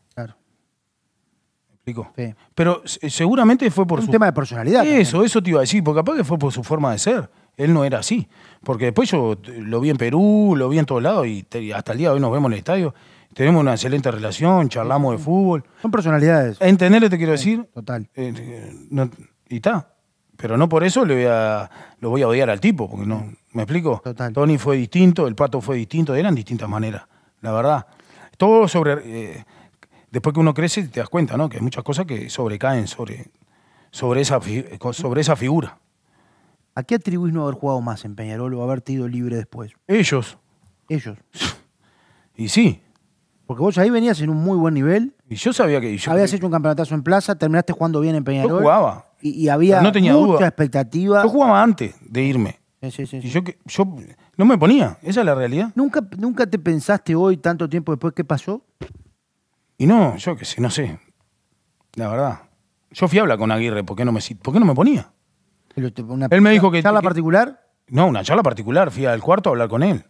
Pero eh, seguramente fue por un su... tema de personalidad. Eso, eso te iba a decir, porque capaz que fue por su forma de ser. Él no era así. Porque después yo lo vi en Perú, lo vi en todos lados y hasta el día de hoy nos vemos en el estadio. Tenemos una excelente relación, charlamos de fútbol. Son personalidades. Entenderle te quiero decir. total. Eh, eh, y está. Pero no por eso le voy a, lo voy a odiar al tipo, porque no. ¿Me explico? Total. Tony fue distinto, el pato fue distinto, eran distintas maneras, la verdad. Todo sobre después que uno crece te das cuenta, ¿no? Que hay muchas cosas que sobrecaen sobre, sobre, esa, sobre esa figura. ¿A qué atribuís no haber jugado más en Peñarol o haberte ido libre después? Ellos. Ellos. Y sí. Porque vos ahí venías en un muy buen nivel. Y yo sabía que. Yo habías hecho un campeonatazo en plaza, terminaste jugando bien en Peñarol. Yo jugaba. Y, había no tenía mucha expectativa. Yo jugaba antes de irme. Sí, sí, sí, y yo, no me ponía. Esa es la realidad. ¿Nunca, ¿Nunca te pensaste hoy, tanto tiempo después, qué pasó? Y no, yo qué sé, no sé. La verdad. Yo fui a hablar con Aguirre, ¿por qué no me, no me ponía? Una, él me dijo que... ¿Charla particular? No, una charla particular. Fui al cuarto a hablar con él.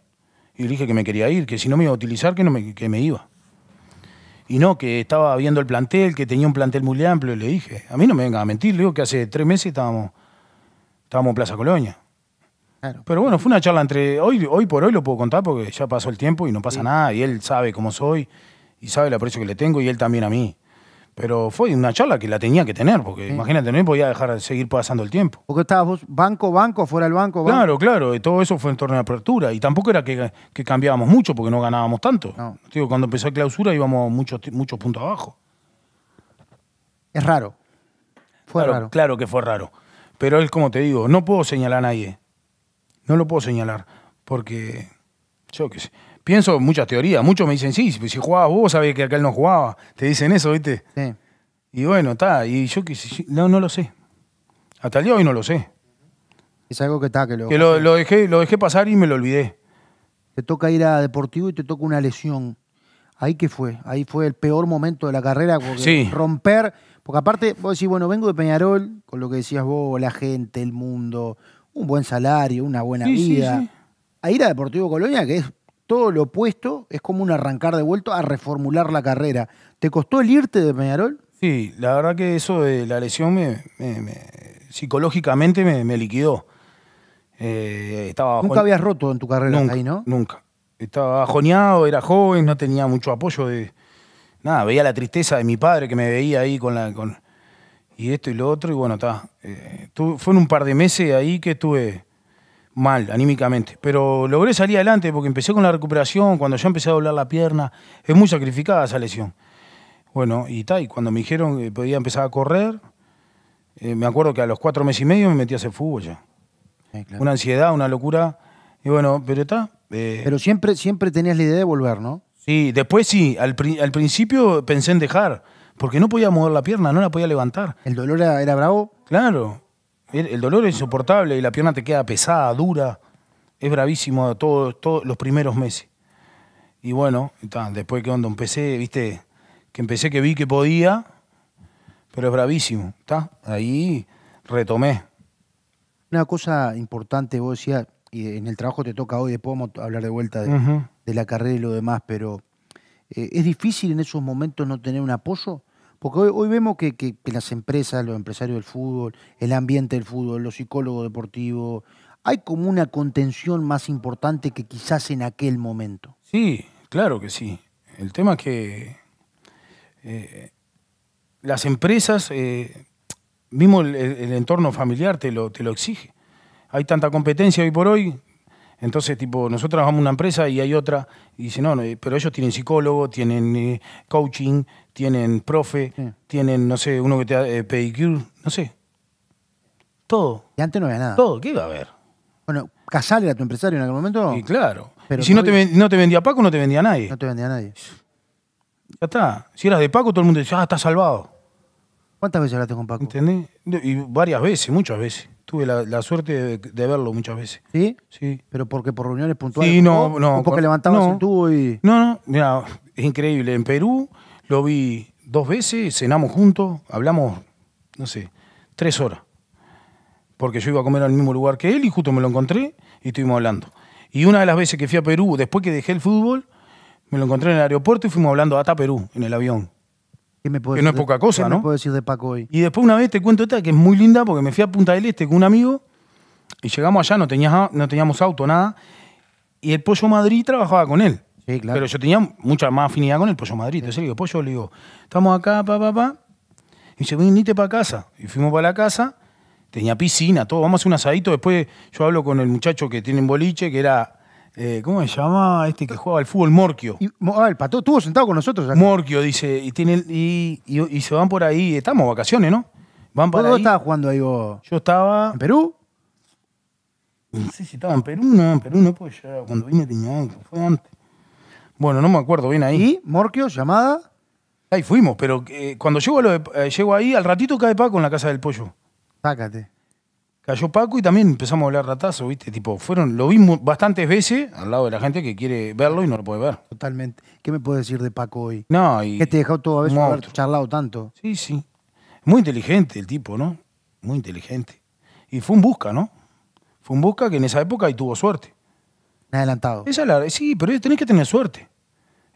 Y le dije que me quería ir, que si no me iba a utilizar, que, no me, me iba. Y no, que estaba viendo el plantel, que tenía un plantel muy amplio. Y le dije, a mí no me venga a mentir, le digo que hace tres meses estábamos, estábamos en Plaza Colonia. Pero bueno, fue una charla entre... Hoy, hoy por hoy lo puedo contar porque ya pasó el tiempo y no pasa nada. Y él sabe cómo soy y sabe el aprecio que le tengo y él también a mí. Pero fue una charla que la tenía que tener, porque imagínate, no podía dejar seguir pasando el tiempo. Porque estabas vos banco, banco, fuera del banco, Claro, claro, y todo eso fue en torno a apertura. Y tampoco era que, cambiábamos mucho, porque no ganábamos tanto. Digo, cuando empezó la clausura íbamos muchos, puntos abajo. Es raro. Fue claro, raro. Claro que fue raro. Pero él, como te digo, no puedo señalar a nadie. No lo puedo señalar, porque yo qué sé pienso muchas teorías. Muchos me dicen, sí, si jugabas vos, sabés que acá él no jugaba. Te dicen eso, ¿viste? Sí. Y bueno, está. Y yo no, no lo sé. Hasta el día de hoy no lo sé. Es algo que está, que lo... Que lo, dejé, lo dejé pasar y me lo olvidé. Te toca ir a Deportivo y te toca una lesión. Ahí que fue, ahí fue el peor momento de la carrera, porque romper, porque aparte vos decís, bueno, vengo de Peñarol, con lo que decías vos, la gente, el mundo, un buen salario, una buena sí, vida. a ir a Deportivo Colonia, que es todo lo opuesto es como un arrancar de vuelta a reformular la carrera. ¿Te costó el irte de Peñarol? Sí, la verdad que eso de la lesión me, psicológicamente me, liquidó. Eh, estaba nunca habías roto en tu carrera ahí, ¿no? Nunca. Estaba joneado, era joven, no tenía mucho apoyo de. Nada, veía la tristeza de mi padre que me veía ahí con la. Con, y esto y lo otro, y bueno, está. Eh, fue un par de meses ahí que estuve mal anímicamente, pero logré salir adelante porque empecé con la recuperación, cuando yo empecé a doblar la pierna, es muy sacrificada esa lesión. Bueno, y tal, y cuando me dijeron que podía empezar a correr, eh, me acuerdo que a los cuatro meses y medio me metí a hacer fútbol ya. Una ansiedad, una locura, y bueno, pero está. Eh, pero siempre, siempre tenías la idea de volver, ¿no? Sí, después sí, al, principio pensé en dejar, porque no podía mover la pierna, no la podía levantar. ¿El dolor era bravo? Claro, el dolor es insoportable y la pierna te queda pesada, dura. Es bravísimo todos los primeros meses. Y bueno, después que cuando empecé, viste, que empecé que vi que podía, pero es bravísimo, ¿está? Ahí retomé. Una cosa importante, vos decías, y en el trabajo te toca hoy, después hablar de vuelta de, la carrera y lo demás, pero eh, ¿es difícil en esos momentos no tener un apoyo? Porque hoy, vemos que, las empresas, los empresarios del fútbol, el ambiente del fútbol, los psicólogos deportivos, hay como una contención más importante que quizás en aquel momento. Sí, claro que sí. El tema es que eh, las empresas, eh, mismo el, entorno familiar te lo, te lo exige. Hay tanta competencia hoy por hoy, entonces, tipo, nosotros vamos a una empresa y hay otra, y dice, no, eh, pero ellos tienen psicólogo, tienen coaching, tienen profe, tienen, no sé, uno que te da eh, pedicure, no sé. Todo. Y antes no había nada. Todo, ¿qué iba a haber? Bueno, Casal era tu empresario en aquel momento. Y claro. Pero si no te, no te vendía Paco, no te vendía nadie. No te vendía nadie. Ya está. Si eras de Paco, todo el mundo decía, ah, está salvado. ¿Cuántas veces hablaste con Paco? ¿Entendés? Y varias veces, muchas veces. Tuve la, suerte de, verlo muchas veces. ¿Sí? Sí. ¿Pero porque por reuniones puntuales? Sí, no, no. porque levantabas tubo y...? No, no. Mira, es increíble. En Perú lo vi dos veces, cenamos juntos, hablamos, no sé, tres horas. Porque yo iba a comer al mismo lugar que él y justo me lo encontré y estuvimos hablando. Y una de las veces que fui a Perú, después que dejé el fútbol, me lo encontré en el aeropuerto y fuimos hablando hasta Perú, en el avión. ¿Qué me que no es poca cosa, ¿no? Me puedo decir de Paco Y después una vez te cuento esta que es muy linda porque me fui a Punta del Este con un amigo y llegamos allá, no, no teníamos auto, nada. Y el Pollo Madrid trabajaba con él. Pero yo tenía mucha más afinidad con el Pollo Madrid. Entonces le digo, Pollo, le digo, estamos acá, papá papá Y dice, venite para casa. Y fuimos para la casa, tenía piscina, todo, vamos a hacer un asadito. Después yo hablo con el muchacho que tiene en boliche, que era eh, ¿cómo se llama? Este que jugaba al fútbol, Morquio. Y, ah, el pato estuvo sentado con nosotros. Morquio, dice, y, tiene, y, se van por ahí, estamos vacaciones, ¿no? Van para estabas jugando ahí vos? Yo estaba... ¿En Perú? No sé si estaba en Perú, no, en Perú no, pues ya cuando vine tenía algo, fue antes. Bueno, no me acuerdo bien ahí. ¿Y Morquio, llamada? Ahí fuimos, pero eh, cuando llego, a eh, llego ahí, al ratito cae Paco en la casa del pollo. Sácate. Cayó Paco y también empezamos a hablar ratazo, ¿viste? Tipo, fueron, lo vimos bastantes veces al lado de la gente que quiere verlo y no lo puede ver. Totalmente. ¿Qué me puedes decir de Paco hoy? No, y. Que te dejó todo a veces haber charlado tanto. Sí, sí. Muy inteligente el tipo, ¿no? Muy inteligente. Y fue un busca, ¿no? Fue un busca que en esa época y tuvo suerte adelantado. Esa es la, sí, pero tenés que tener suerte.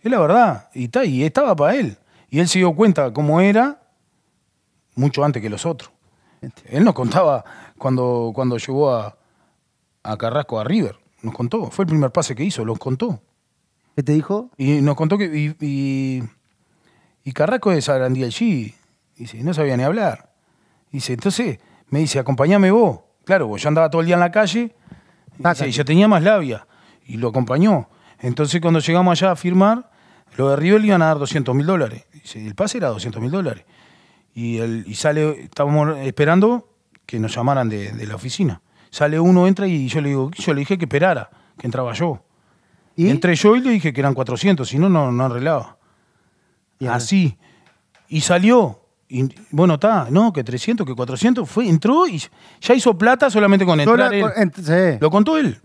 Es la verdad. Y, está y estaba para él. Y él se dio cuenta cómo era mucho antes que los otros. Este. Él nos contaba cuando, cuando llegó a, Carrasco, a River. Nos contó. Fue el primer pase que hizo, lo contó. ¿Qué te dijo? Y nos contó que. Y, y, Carrasco desagrandía allí. Dice, no sabía ni hablar. Dice, entonces me dice, acompáñame vos. Claro, yo andaba todo el día en la calle. y yo tenía más labia y lo acompañó. Entonces cuando llegamos allá a firmar, lo de Río le iban a dar 200 mil dólares. El pase era 200 mil dólares. Y, el, sale, estábamos esperando que nos llamaran de, la oficina. Sale uno, entra y yo le, digo, yo le dije que esperara, que entraba yo. ¿Y? Entré yo y le dije que eran 400, si no, no, no arreglaba. ¿Y Así. Y salió. Y, bueno, está, no, que 300, que 400, fue, entró y ya hizo plata solamente con entrar él. Lo contó él.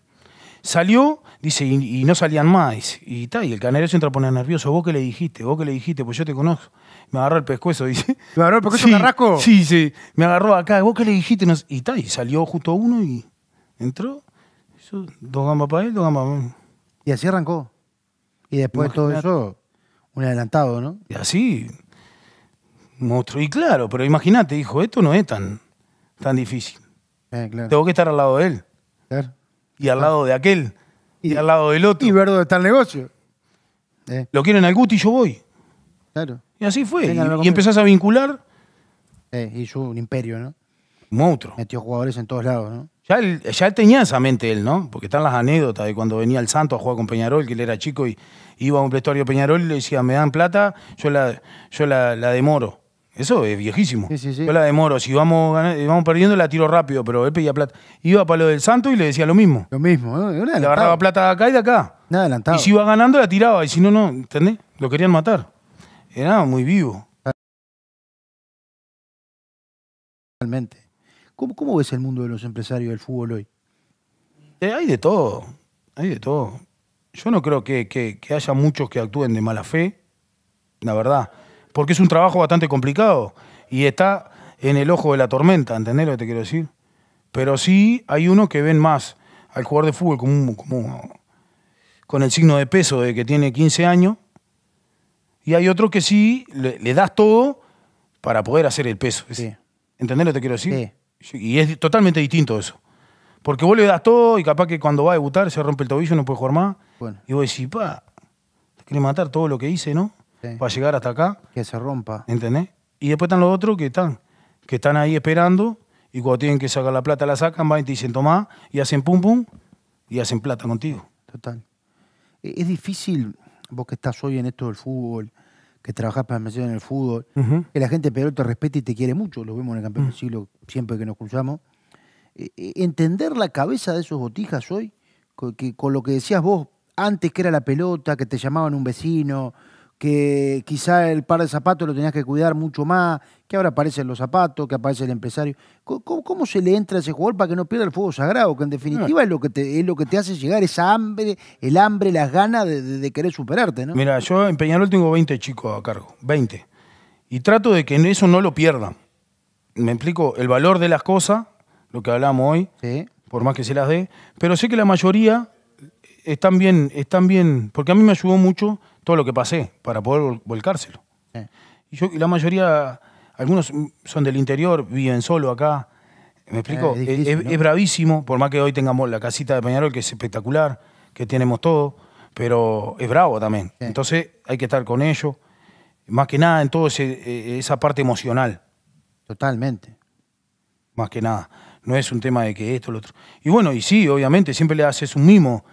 Salió Dice, y, no salían más. Y tal, y el canario se entra a poner nervioso. ¿Vos qué le dijiste? ¿Vos qué le dijiste? Pues yo te conozco. Me agarró el pescuezo, dice. ¿Me agarró el pescuezo, ¿Me Carrasco? Sí, sí. Me agarró acá. ¿Vos qué le dijiste? y tal, y salió justo uno y entró. dos gambas para él, dos gambas para mí. Y así arrancó. Y después de todo eso, un adelantado, ¿no? Y así, monstruo. Y claro, pero imagínate, dijo, esto no es tan, tan difícil. Eh, Tengo que estar al lado de él. Claro. Y al lado de aquel y, al lado del otro. Y ver dónde está el negocio. Eh. Lo quieren al Guti y yo voy. Claro. Y así fue. y, empezás a vincular. Eh, y un imperio, ¿no? Un monstruo. Metió jugadores en todos lados, ¿no? Ya él, tenía esa mente él, ¿no? Porque están las anécdotas de cuando venía el Santo a jugar con Peñarol, que él era chico y iba a un vestuario Peñarol y le decía, me dan plata, yo la, yo la demoro. Eso es viejísimo. Sí, sí, sí. Yo la demoro. Si vamos, eh, vamos perdiendo, la tiro rápido, pero él pedía plata. Iba para lo del santo y le decía lo mismo. Lo mismo, ¿no? Le agarraba plata de acá y de acá. Y si iba ganando, la tiraba. Y si no, no, ¿entendés? Lo querían matar. Era muy vivo. Realmente. ¿Cómo, ves el mundo de los empresarios del fútbol hoy? Eh, hay de todo. Hay de todo. Yo no creo que, que haya muchos que actúen de mala fe. La verdad porque es un trabajo bastante complicado y está en el ojo de la tormenta, ¿entendés lo que te quiero decir? Pero sí hay uno que ven más al jugador de fútbol como, como con el signo de peso de que tiene 15 años y hay otro que sí le, das todo para poder hacer el peso. Sí. ¿Entendés lo que te quiero decir? Y es totalmente distinto eso. Porque vos le das todo y capaz que cuando va a debutar se rompe el tobillo, y no puede jugar más. Y vos decís, pa, te quiere matar todo lo que hice, ¿no? para llegar hasta acá. Que se rompa. ¿Entendés? Y después están los otros que están, que están ahí esperando y cuando tienen que sacar la plata la sacan, van y te dicen tomá y hacen pum pum y hacen plata contigo. Total. E-, es difícil, vos que estás hoy en esto del fútbol, que trabajás para en el fútbol, que la gente pero te respeta y te quiere mucho, lo vemos en el campeón mm. del siglo siempre que nos cruzamos. E, e, entender la cabeza de esos botijas hoy, que, con lo que decías vos antes que era la pelota, que te llamaban un vecino, que quizá el par de zapatos lo tenías que cuidar mucho más, que ahora aparecen los zapatos, que aparece el empresario. ¿Cómo, se le entra ese jugador para que no pierda el fuego sagrado? Que en definitiva es, lo que te, es lo que te hace llegar esa hambre, el hambre, las ganas de, querer superarte, ¿no? Mira, yo en Peñarol tengo 20 chicos a cargo, 20. Y trato de que eso no lo pierdan. Me explico, el valor de las cosas, lo que hablamos hoy, por más que se las dé, pero sé que la mayoría están bien, están bien, porque a mí me ayudó mucho todo lo que pasé para poder volcárselo. Y, yo, la mayoría, algunos son del interior, viven solo acá. ¿Me explico? Eh, eh, es, bravísimo, por más que hoy tengamos la casita de Peñarol, que es espectacular, que tenemos todo, pero es bravo también. Entonces hay que estar con ellos, más que nada en toda eh, esa parte emocional. Totalmente. Más que nada. No es un tema de que esto, lo otro. Y bueno, y sí, obviamente, siempre le haces un mimo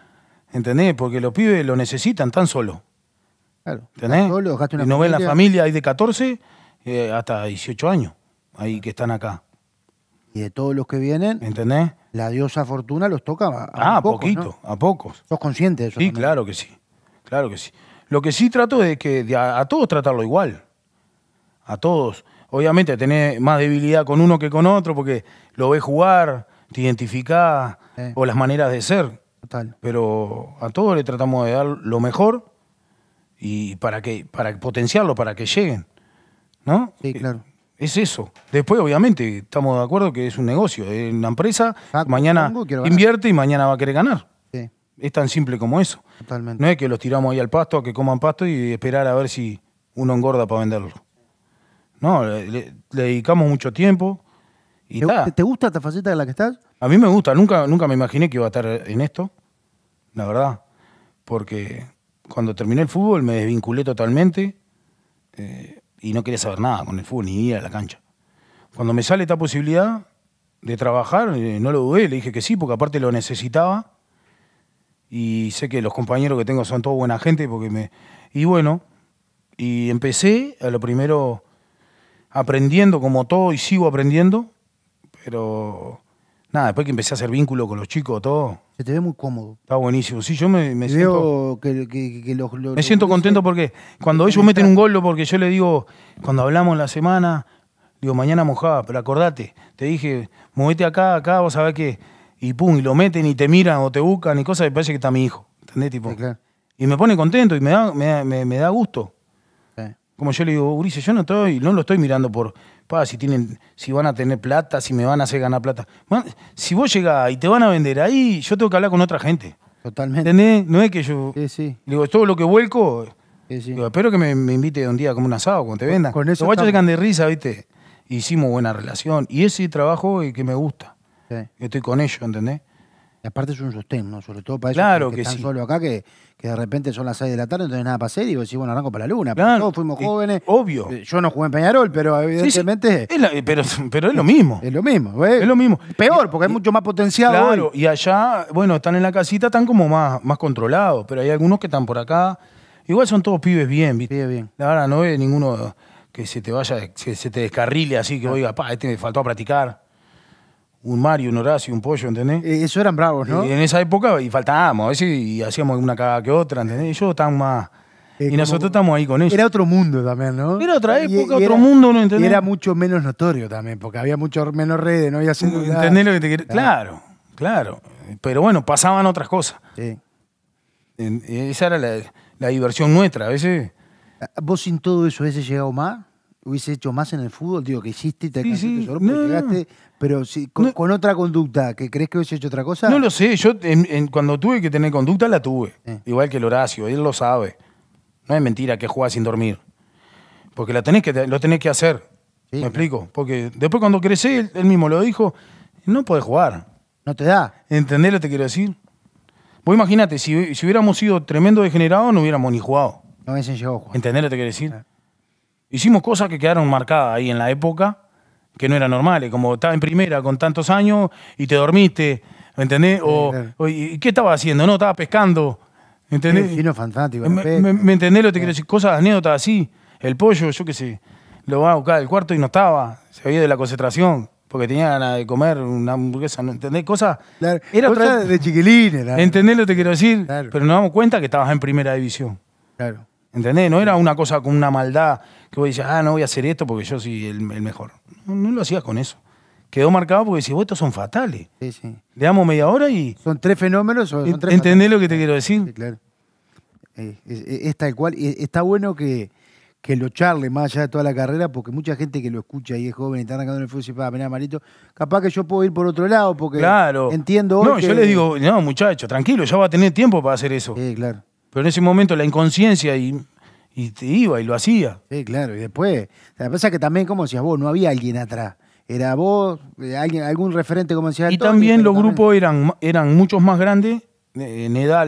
¿Entendés? Porque los pibes lo necesitan tan solo. Claro. ¿Entendés? y no ven la familia, hay de 14 eh, hasta 18 años, ahí que están acá. Y de todos los que vienen, ¿entendés? La diosa fortuna los toca a, ah, a poquito, a pocos. ¿Sos consciente de eso? Sí, claro que sí. Claro que sí. Lo que sí trato es que a, todos tratarlo igual. A todos. Obviamente tenés más debilidad con uno que con otro porque lo ves jugar, te identificás, o las maneras de ser. Pero a todos le tratamos de dar lo mejor y para que para potenciarlo, para que lleguen, ¿no? Sí, claro. Eh, es eso. Después, obviamente, estamos de acuerdo que es un negocio, es una empresa. Ah, mañana invierte y mañana va a querer ganar. Sí. Es tan simple como eso. Totalmente. No es que los tiramos ahí al pasto, a que coman pasto y esperar a ver si uno engorda para venderlo. No, le dedicamos mucho tiempo, ¿Te, gusta esta faceta de la que estás? A mí me gusta, nunca, nunca me imaginé que iba a estar en esto, la verdad, porque cuando terminé el fútbol me desvinculé totalmente eh, y no quería saber nada con el fútbol, ni ir a la cancha. Cuando me sale esta posibilidad de trabajar, eh, no lo dudé, le dije que sí, porque aparte lo necesitaba y sé que los compañeros que tengo son toda buena gente porque me y bueno y empecé a lo primero aprendiendo como todo y sigo aprendiendo pero nada, después que empecé a hacer vínculo con los chicos, todo. Se te ve muy cómodo. Está buenísimo. Sí, yo me, siento. que, me siento contento porque cuando ellos meten un gol, porque yo le digo, cuando hablamos la semana, digo, mañana mojaba, pero acordate, te dije, movete acá, acá, vos sabés qué Y pum, y lo meten y te miran o te buscan y cosas, y parece que está mi hijo. ¿Entendés? Tipo, Y me pone contento y me da, me, da gusto. Como yo le digo, Ulises, yo no estoy, no lo estoy mirando por si, tienen, si van a tener plata, si me van a hacer ganar plata. si vos llegás y te van a vender ahí, yo tengo que hablar con otra gente. Totalmente. ¿Entendés? No es que yo. Sí, sí. Digo, todo lo que vuelco. espero que me, invite un día como un asado cuando te venda Con eso Los de risa, ¿viste? Hicimos buena relación. Y ese trabajo que me gusta. Sí. Estoy con ellos, ¿entendés? Y aparte es un sostén, ¿no? Sobre todo para esos que, están solo acá, que, de repente son las 6 de la tarde, no tenés nada para hacer y vos decís, bueno, arranco para la luna. todos fuimos jóvenes. obvio. Eh, yo no jugué en Peñarol, pero evidentemente... Eh, pero, pero, es lo mismo. Es lo mismo. Es lo mismo. Peor, porque hay mucho más potenciado Claro, y allá, bueno, están en la casita, están como más, más controlados, pero hay algunos que están por acá. Igual son todos pibes bien, ¿viste? Pibes bien. La verdad, no hay ninguno que se te vaya, que se te descarrile así, que oiga, pa, este me faltó a practicar un Mario, un Horacio, un Pollo, ¿entendés? Eh, eso eran bravos, ¿no? Y eh, en esa época y faltábamos, a veces y hacíamos una cagada que otra, ¿entendés? Ellos estaban más... Eh, y nosotros estamos ahí con ellos. Era otro mundo también, ¿no? Era otra época, otro mundo, ¿no entendés? era mucho menos notorio también, porque había mucho menos redes, no había haciendo ¿Entendés lo que te quiero. Claro, claro. Pero bueno, pasaban otras cosas. Sí. Esa era la, diversión nuestra, a veces... ¿Vos sin todo eso a llegado más? hubiese hecho más en el fútbol, digo, que hiciste y te sí, llegaste, pero si, con, otra conducta, ¿que crees que hubiese hecho otra cosa? No lo sé, yo cuando tuve que tener conducta la tuve, igual que el Horacio, él lo sabe. No es mentira que juega sin dormir, porque la tenés que, lo tenés que hacer, ¿me explico? Porque después cuando crecí, él, mismo lo dijo, no podés jugar. No te da. ¿Entendés lo que te quiero decir? Vos imagínate, si, hubiéramos sido tremendo degenerados, no hubiéramos ni jugado. No hubiesen llegado a jugar. ¿Entendés lo que te quiero decir? hicimos cosas que quedaron marcadas ahí en la época, que no eran normales, como estaba en primera con tantos años y te dormiste, ¿me entendés? O, ¿y ¿Qué estaba haciendo? No, estaba pescando. ¿Me entendés? Sí, fantástico. ¿Me, entendés lo que te quiero decir? Cosas, anécdotas así. El pollo, yo qué sé, lo va a buscar del cuarto y no estaba. Se había de la concentración porque tenía ganas de comer una hamburguesa, ¿me entendés? Cosas. era cosa de chiquilines. ¿Me ¿Entendés lo que te quiero decir? Pero nos damos cuenta que estabas en primera división. Claro. ¿Entendés? No era una cosa con una maldad que vos decías, ah, no voy a hacer esto porque yo soy el, mejor. No, lo hacías con eso. Quedó marcado porque decís, vos estos son fatales. Sí, sí. Le damos media hora y. Son tres fenómenos. tres ¿Entendés lo que te quiero decir? Sí, claro. Está eh, es, cual. Está bueno que, lo charle más allá de toda la carrera, porque mucha gente que lo escucha y es joven y está arrancando en el fútbol y para mira, Marito, capaz que yo puedo ir por otro lado porque entiendo. no, yo les digo, no, muchacho, tranquilo, ya va a tener tiempo para hacer eso. Sí, claro. Pero en ese momento la inconsciencia y, te iba y lo hacía. Sí, claro. Y después, la cosa es que también, como decías vos, no había alguien atrás. Era vos, eh, alguien, algún referente, como decías. Y también los grupos eran, eran muchos más grandes eh, en edad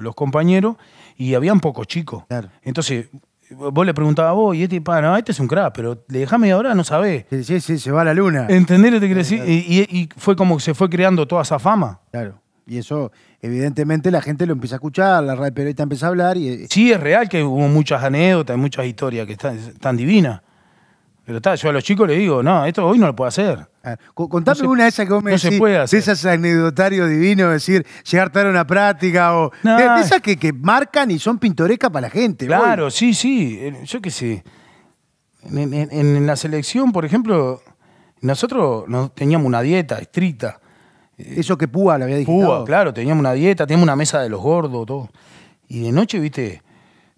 los compañeros y habían pocos chicos. Claro. Entonces, vos le preguntabas a vos, y este, pa, este es un crack, pero le ahora, no sabés. Sí, sí, se va a la luna. ¿Entendés lo que y, fue como que se fue creando toda esa fama. Claro. Y eso, evidentemente, la gente lo empieza a escuchar, la radio periodista empieza a hablar. Y... Eh, sí, es real que hubo muchas anécdotas, muchas historias que están, tan divinas. Pero yo a los chicos les digo, no, esto hoy no lo puedo hacer. Ah, contame una de esas que vos me no se puede hacer. de esas anecdotarios divinos, decir, llegar tarde a una práctica o... esas que, marcan y son pintorescas para la gente. Claro, sí, sí, eh, yo qué sé. En, la selección, por ejemplo, nosotros teníamos una dieta estricta eh, Eso que Púa le había dicho Púa, claro, teníamos una dieta, teníamos una mesa de los gordos, todo. Y de noche, viste,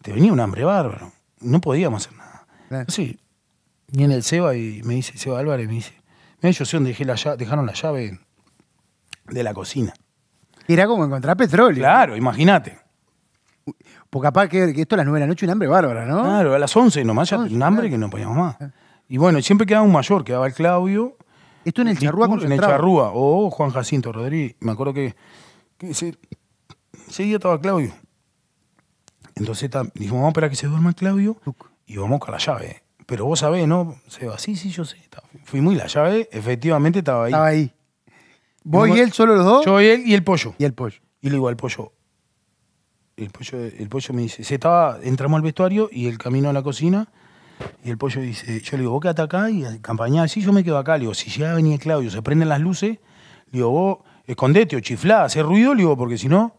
te venía un hambre bárbaro. No podíamos hacer nada. Eh. Sí, viene el Seba y me dice, Seba Álvarez me dice, mira, yo sé dónde dejaron la llave de la cocina. Era como encontrar petróleo. Claro, imagínate. Porque capaz que, esto a las nueve de la noche un hambre bárbara, ¿no? Claro, a las once nomás ya un hambre que no podíamos más. Eh. Y bueno, siempre quedaba un mayor, quedaba el Claudio, esto en el Charrúa En el Charrúa, o oh, Juan Jacinto Rodríguez. Me acuerdo que, que se, estaba Claudio. Entonces dijo, vamos a esperar que se duerma Claudio y vamos con la llave. Pero vos sabés, ¿no? Se va, sí, sí, yo sé. Fui muy la llave, efectivamente estaba ahí. Estaba ahí. ¿Vos y, él solo los dos? Yo y él y el pollo. Y el pollo. Y le digo al pollo. El pollo, el pollo me dice, se estaba, entramos al vestuario y el camino a la cocina y el pollo dice, yo le digo, vos quedate acá y campaña sí, yo me quedo acá. Le digo, si ya venía Claudio, se prenden las luces, le digo, vos escondete o chiflá, hace ruido, le digo, porque si no...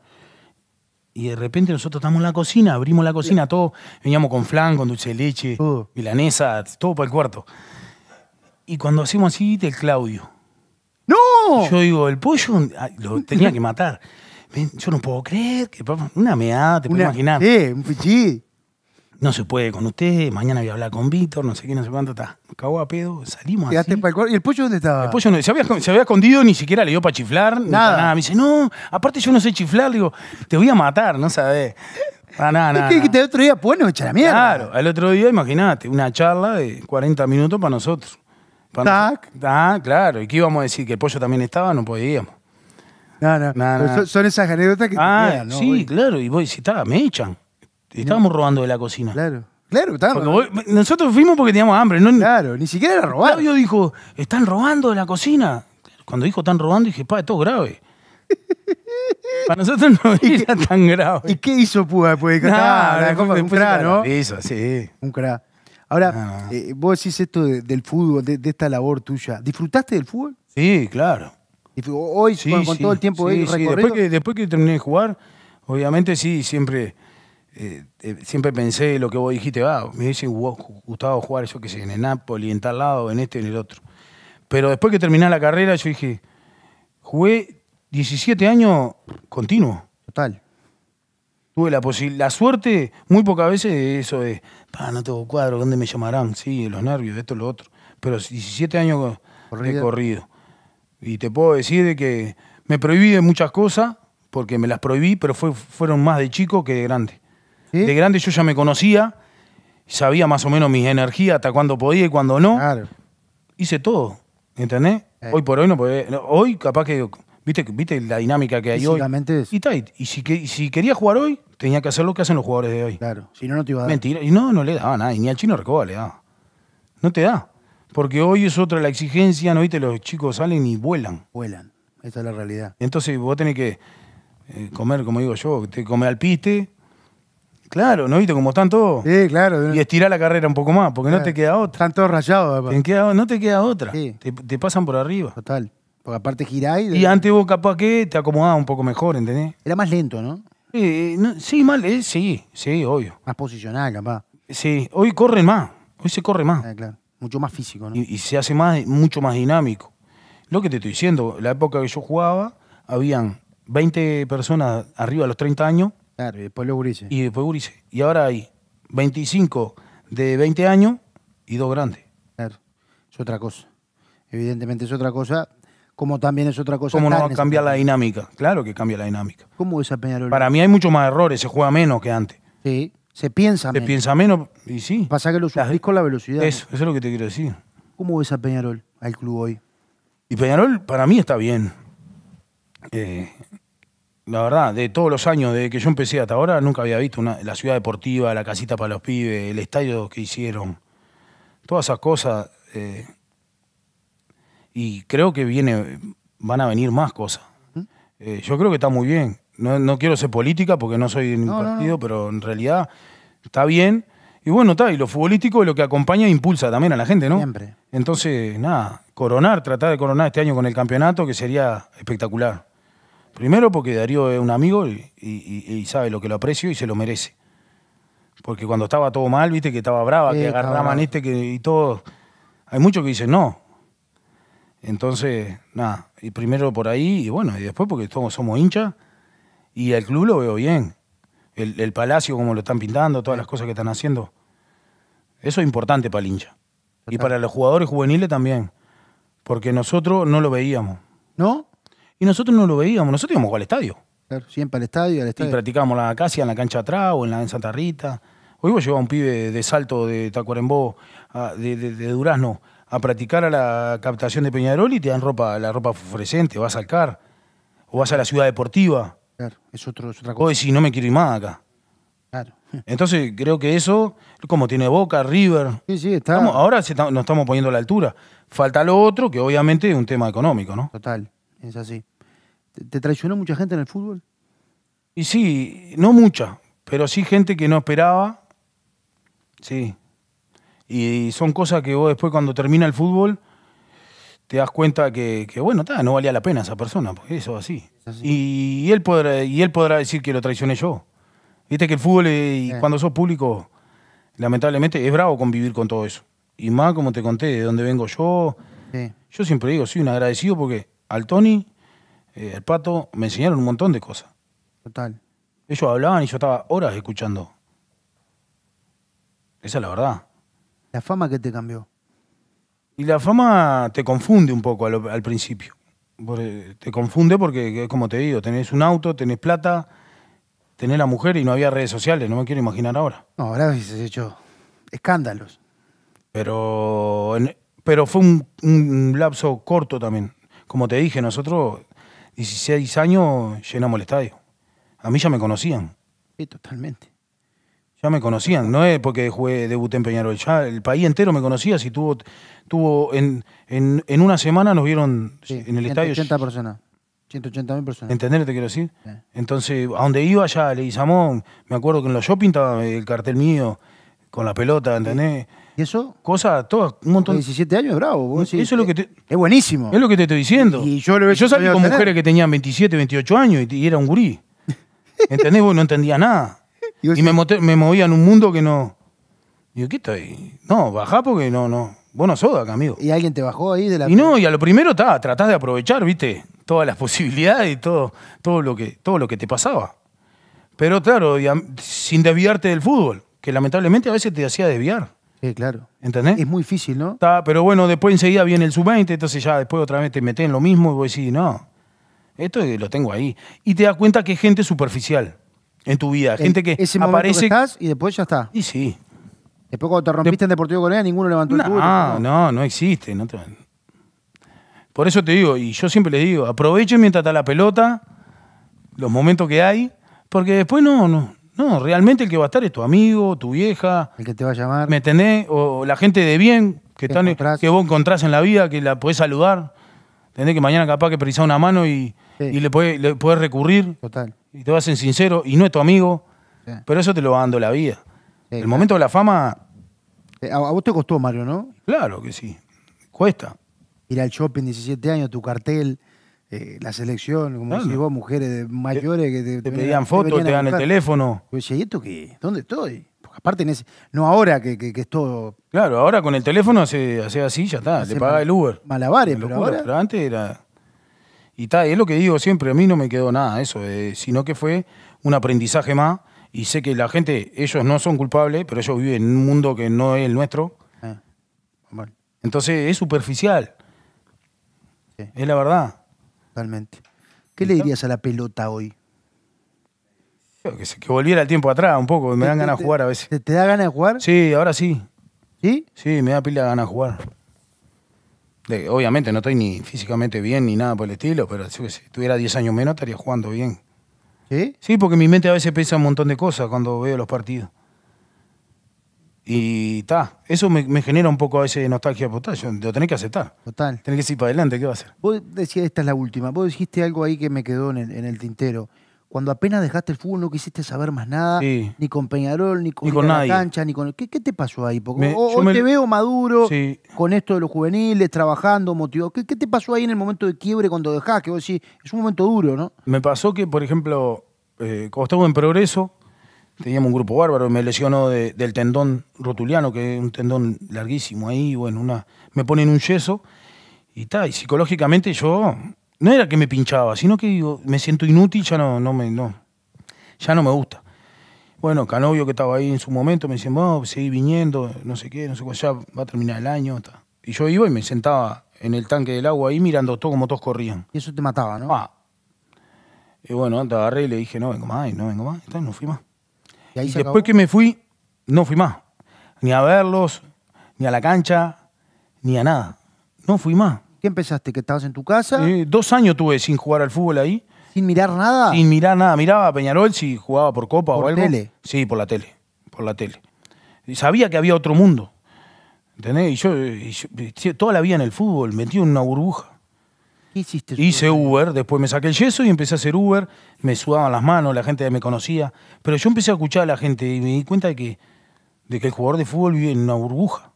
Y de repente nosotros estamos en la cocina, abrimos la cocina, todo veníamos con flan, con dulce de leche, milanesa, todo para el cuarto. Y cuando hacemos así, el Claudio. ¡No! yo digo, el pollo ah, lo tenía que matar. Yo no puedo creer que una meada, te puedo imaginar. Sí, eh, un pichí no se puede con usted, mañana voy a hablar con Víctor, no sé qué, no sé cuánto, está. Cagó a pedo, salimos así. el ¿Y el pollo dónde estaba? El pollo no, se había, se había escondido, ni siquiera le dio para chiflar, nada. Me dice, no, aparte yo no sé chiflar, digo, te voy a matar, no sabes. Ah, nada, nada. Es que, el otro día, bueno, pues, echa la mierda. Claro, el otro día, imagínate, una charla de 40 minutos para nosotros. Tac. Ah, claro, y qué íbamos a decir, que el pollo también estaba, no podíamos. No, no, Son, esas anécdotas que. Ah, sí, claro. Y vos si está, me echan estábamos robando de la cocina. Claro. Claro, Nosotros fuimos porque teníamos hambre. claro, ni siquiera era robar. Yo dijo, están robando de la cocina. Cuando dijo están robando, dije, pa, esto es grave. Para nosotros no era tan grave. ¿Y qué hizo Puga después de un cra, ¿no? Eso, sí. Un cra. Ahora, eh, vos decís esto del fútbol, de, esta labor tuya. ¿Disfrutaste del fútbol? Sí, claro. Hoy, sí, con, todo el tiempo Después, que, después que terminé de jugar, obviamente sí, siempre eh, eh, siempre pensé lo que vos dijiste, va, me dicen gustado jugar, yo qué sé, en el Napoli, en tal lado, en este, en el otro. Pero después que terminé la carrera, yo dije, jugué 17 años continuo. Total. Tuve la, la suerte, muy pocas veces, de eso de, no tengo cuadro, ¿dónde me llamarán? Sí, los nervios, esto, lo otro. Pero 17 años he corrido. Y te puedo decir de que me prohibí de muchas cosas, porque me las prohibí, pero fueron más de chico que de grande. De grande yo ya me conocía, sabía más o menos mis energías, hasta cuándo podía y cuándo no. Claro. Hice todo, ¿entendés? Eh. Hoy por hoy no podía. Hoy capaz que. ¿Viste, ¿Viste la dinámica que hay hoy? Y, tight. y si, que, quería jugar hoy, tenía que hacer lo que hacen los jugadores de hoy. Claro, si no, no te iba a dar. Mentira, y no, no le daba nada, y ni al chino Recoba le daba. No te da. Porque hoy es otra la exigencia, ¿no viste? Los chicos salen y vuelan. Vuelan, esa es la realidad. Entonces vos tenés que eh, comer, como digo yo, te come al piste, Claro, ¿no viste como están todos? Sí, claro. Y estirar la carrera un poco más, porque no eh, te queda otra. Están todos rayados, queda, No te queda otra. Sí. Te, pasan por arriba. Total. Porque aparte giráis. Y antes vos capaz que te acomodabas un poco mejor, ¿entendés? Era más lento, ¿no? sí, mal, sí, sí, obvio. Más posicional, capaz. Sí, hoy corren más. Hoy se corre más. Eh, claro. Mucho más físico, ¿no? Y, se hace más, mucho más dinámico. Lo que te estoy diciendo, la época que yo jugaba, habían 20 personas arriba de los 30 años Claro, y después lo gurises. Y después gurises. Y ahora hay 25 de 20 años y dos grandes. Claro, es otra cosa. Evidentemente es otra cosa, como también es otra cosa. ¿Cómo no cambia la dinámica? Claro que cambia la dinámica. ¿Cómo ves a Peñarol? Para mí hay mucho más errores, se juega menos que antes. Sí, se piensa menos. Se piensa menos y sí. Pasa que lo sufrís con la velocidad. Eso, eso es lo que te quiero decir. ¿Cómo ves a Peñarol, al club hoy? Y Peñarol para mí está bien. Eh, la verdad, de todos los años desde que yo empecé hasta ahora, nunca había visto una, la ciudad deportiva, la casita para los pibes, el estadio que hicieron, todas esas cosas. Eh, y creo que viene, van a venir más cosas. ¿Mm? Eh, yo creo que está muy bien. No, quiero ser política porque no soy de ningún partido, pero en realidad está bien. Y bueno, está, y lo futbolístico lo que acompaña e impulsa también a la gente, ¿no? Siempre. Entonces, nada, coronar, tratar de coronar este año con el campeonato, que sería espectacular. Primero porque Darío es un amigo y, sabe lo que lo aprecio y se lo merece. Porque cuando estaba todo mal, viste que estaba brava, que agarraban este que, y todo. Hay muchos que dicen no. Entonces, nada, y primero por ahí y bueno, y después porque todos somos hinchas y al club lo veo bien. El, el, palacio, como lo están pintando, todas las cosas que están haciendo. Eso es importante para el hincha. Y para los jugadores juveniles también. Porque nosotros no lo veíamos. ¿No? Y nosotros no lo veíamos, nosotros íbamos al estadio. Claro, siempre al estadio, al estadio. Y practicábamos la acacia en la cancha atrás o en la en Santa Rita. Hoy vos llevás a un pibe de Salto, de Tacuarembó, de, Durazno, a practicar a la captación de Peñarol y te dan ropa, la ropa fluorescente, vas al CAR, o vas a la ciudad deportiva. Claro, es, otro, otra cosa. O decís, no me quiero ir más acá. Claro. Entonces creo que eso, como tiene Boca, River. Sí, sí, está. Estamos, ahora nos estamos poniendo a la altura. Falta lo otro, que obviamente es un tema económico, ¿no? Total, es así. ¿Te traicionó mucha gente en el fútbol? Y sí, no mucha, pero sí gente que no esperaba. Sí. Y son cosas que vos después cuando termina el fútbol te das cuenta que, bueno, no valía la pena esa persona, porque eso así. Y, él podrá, y él podrá decir que lo traicioné yo. Viste que el fútbol, y cuando sos público, lamentablemente es bravo convivir con todo eso. Y más, como te conté, de dónde vengo yo. Yo siempre digo, soy un agradecido porque al Tony el eh, pato, me enseñaron un montón de cosas. Total. Ellos hablaban y yo estaba horas escuchando. Esa es la verdad. La fama que te cambió. Y la fama te confunde un poco al, principio. Eh, te confunde porque, como te digo, tenés un auto, tenés plata, tenés la mujer y no había redes sociales, no me quiero imaginar ahora. No, ahora han hecho escándalos. Pero, pero fue un lapso corto también. Como te dije, nosotros 16 años llenamos el estadio. A mí ya me conocían. Sí, totalmente. Ya me conocían, no es porque jugué, debuté en Peñarol, ya el país entero me conocía, si tuvo, tuvo en, una semana nos vieron en el estadio. 180 personas, 180 mil personas. ¿Entendés quiero decir? Entonces, a donde iba ya, le Samón. me acuerdo que en los yo el cartel mío con la pelota, ¿entendés? ¿Y eso? Cosa, todo, un montón. 17 años, bravo. Vos eso es lo que eh, es buenísimo. Es lo que te estoy diciendo. Y yo, yo salí con mujeres que tenían 27, 28 años y, era un gurí. ¿Entendés? no entendía nada. Y, me, movía en un mundo que no. Digo, ¿qué estoy? No, bajá porque no, no. Vos no sos acá, amigo. ¿Y alguien te bajó ahí de la.? Y no, y a lo primero está, tratás de aprovechar, ¿viste? Todas las posibilidades y todo, todo, lo, que, todo lo que te pasaba. Pero claro, sin desviarte del fútbol, que lamentablemente a veces te hacía desviar claro. ¿Entendés? Es muy difícil, ¿no? Está, pero bueno, después enseguida viene el sub-20, entonces ya después otra vez te metes en lo mismo y vos decís, no, esto lo tengo ahí. Y te das cuenta que es gente superficial en tu vida, gente que aparece... y después ya está. Y sí. Después cuando te rompiste en Deportivo Corea, ninguno levantó el culo. No, no, existe. Por eso te digo, y yo siempre les digo, aprovechen mientras está la pelota, los momentos que hay, porque después no, no, no, realmente el que va a estar es tu amigo, tu vieja. El que te va a llamar. ¿Me O la gente de bien que, que vos encontrás en la vida, que la podés saludar. ¿Entendés? Que mañana capaz que precisás una mano y, le, podés, recurrir. Total. Y te vas en sincero y no es tu amigo. Pero eso te lo va dando la vida. el momento de la fama. Eh, a vos te costó, Mario, ¿no? Claro que sí. Cuesta. Ir al shopping 17 años, tu cartel. Eh, la selección, como si vos, mujeres mayores que te, pedían fotos, te, dan el teléfono. Yo ¿y esto qué? ¿Dónde estoy? Porque aparte, en ese, no ahora que, que, es todo. Claro, ahora con el teléfono se hace así, ya está, te paga el Uber. Malabares, pero, ahora... antes era. Y, tal es lo que digo siempre, a mí no me quedó nada eso, eh, sino que fue un aprendizaje más. Y sé que la gente, ellos no son culpables, pero ellos viven en un mundo que no es el nuestro. Ah, Entonces es superficial. Es la verdad. Totalmente. ¿Qué le dirías a la pelota hoy? Que, volviera el tiempo atrás un poco, me dan ganas de jugar a veces. ¿Te, da ganas de jugar? Sí, ahora sí. ¿Sí? Sí, me da pila ganas de jugar. obviamente no estoy ni físicamente bien ni nada por el estilo, pero si, tuviera 10 años menos estaría jugando bien. ¿Sí? Sí, porque mi mente a veces piensa un montón de cosas cuando veo los partidos. Y está, eso me, genera un poco a veces nostalgia postal. te lo tenés que aceptar. Total. Tenés que ir para adelante, ¿qué va a hacer? Vos decías, esta es la última. Vos dijiste algo ahí que me quedó en el, tintero. Cuando apenas dejaste el fútbol no quisiste saber más nada, ni con Peñarol, ni con, la cancha, ni con... ¿Qué, te pasó ahí? Porque hoy te veo maduro, con esto de los juveniles, trabajando, motivado. ¿Qué, te pasó ahí en el momento de quiebre cuando dejaste Que vos decís, es un momento duro, ¿no? Me pasó que, por ejemplo, eh, cuando estamos en progreso, teníamos un grupo bárbaro, me lesionó del tendón rotuliano, que es un tendón larguísimo ahí, bueno, una, me ponen un yeso y tal, y psicológicamente yo, no era que me pinchaba, sino que me siento inútil, ya no, no me, no, ya no me gusta. Bueno, Canovio que estaba ahí en su momento me decía, no, seguí viniendo, no sé qué, no sé cuál, ya va a terminar el año. Y yo iba y me sentaba en el tanque del agua ahí mirando todo como todos corrían. Y eso te mataba, ¿no? Ah. Y bueno, te agarré y le dije, no vengo más, no vengo más, no fui más. Y, después que me fui, no fui más. Ni a verlos, ni a la cancha, ni a nada. No fui más. ¿Qué empezaste? ¿Que estabas en tu casa? Eh, dos años tuve sin jugar al fútbol ahí. ¿Sin mirar nada? Sin mirar nada. Miraba a Peñarol si jugaba por copa o algo. tele? Sí, por la tele. Por la tele. Y sabía que había otro mundo. ¿Entendés? yo, y yo eh, eh, toda la vida en el fútbol, metido en una burbuja. Hice Uber, después me saqué el yeso y empecé a hacer Uber. Me sudaban las manos, la gente me conocía. Pero yo empecé a escuchar a la gente y me di cuenta de que, de que el jugador de fútbol vive en una burbuja.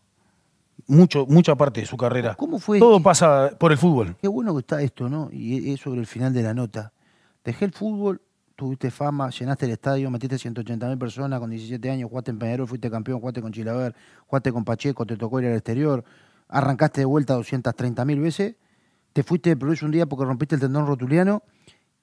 Mucho, mucha parte de su carrera. ¿Cómo fue? Todo pasa por el fútbol. Qué bueno que está esto, ¿no? Y es sobre el final de la nota. Dejé el fútbol, tuviste fama, llenaste el estadio, metiste 180 mil personas con 17 años, jugaste en Peñarol, fuiste campeón, jugaste con Chilaver, jugaste con Pacheco, te tocó ir al exterior, arrancaste de vuelta 230.000 mil veces te fuiste de Progreso un día porque rompiste el tendón rotuliano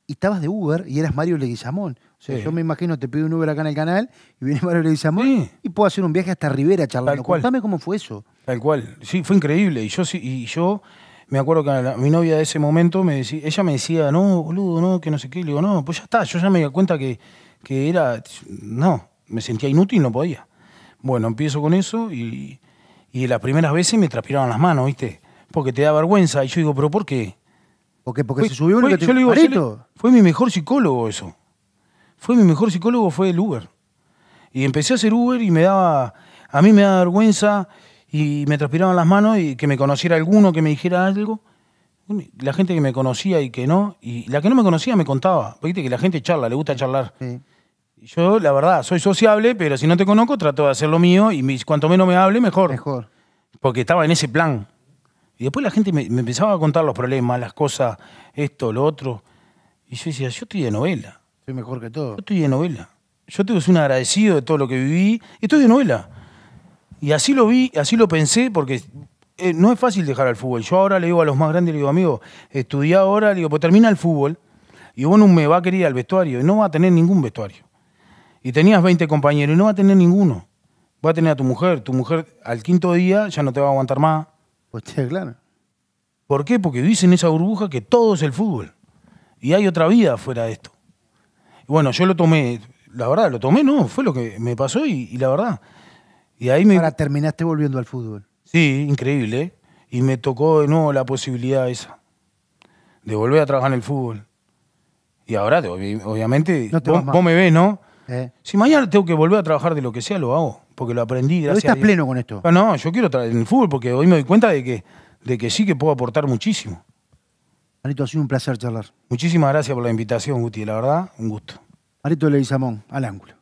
y estabas de Uber y eras Mario Leguizamón. O sea, yo me imagino, te pido un Uber acá en el canal y viene Mario Leguizamón y puedo hacer un viaje hasta Rivera charlando. cual. Contame cómo fue eso. Tal cual. Sí, fue increíble. Y yo, y yo me acuerdo que mi novia de ese momento, me decía, ella me decía, no, boludo, no, que no sé qué. Le digo, no, pues ya está. Yo ya me di cuenta que, que era... No, me sentía inútil y no podía. Bueno, empiezo con eso y, y las primeras veces me transpiraban las manos, ¿viste? porque te da vergüenza. Y yo digo, ¿pero por qué? Porque, porque se subió uno fue, que Fue mi mejor psicólogo eso. Fue mi mejor psicólogo, fue el Uber. Y empecé a hacer Uber y me daba... A mí me daba vergüenza y me transpiraban las manos y que me conociera alguno, que me dijera algo. La gente que me conocía y que no, y la que no me conocía me contaba. Viste que la gente charla, le gusta charlar. Yo, la verdad, soy sociable, pero si no te conozco, trato de hacer lo mío y cuanto menos me hable, mejor. Mejor. Porque estaba en ese plan. Y después la gente me, empezaba a contar los problemas, las cosas, esto, lo otro. Y yo decía, yo estoy de novela. Soy mejor que todo. Yo estoy de novela. Yo tengo un agradecido de todo lo que viví. Estoy de novela. Y así lo vi, así lo pensé, porque eh, no es fácil dejar al fútbol. Yo ahora le digo a los más grandes, le digo, amigo, estudia ahora, le digo, pues termina el fútbol y vos no me va a querer ir al vestuario y no va a tener ningún vestuario. Y tenías 20 compañeros y no va a tener ninguno. Va a tener a tu mujer, tu mujer al quinto día ya no te va a aguantar más claro. ¿Por qué? Porque dicen esa burbuja que todo es el fútbol. Y hay otra vida fuera de esto. Bueno, yo lo tomé, la verdad, lo tomé, no, fue lo que me pasó y, la verdad. Y ahí me... Ahora terminaste volviendo al fútbol. Sí, increíble. ¿eh? Y me tocó de nuevo la posibilidad esa de volver a trabajar en el fútbol. Y ahora, obviamente, vos, me ves, ¿no? Eh. Si mañana tengo que volver a trabajar de lo que sea, lo hago porque lo aprendí. Gracias estás pleno con esto. No, yo quiero traer el fútbol porque hoy me doy cuenta de que, de que sí que puedo aportar muchísimo. Marito, ha sido un placer charlar. Muchísimas gracias por la invitación, Guti. La verdad, un gusto. Marito Samón, al ángulo.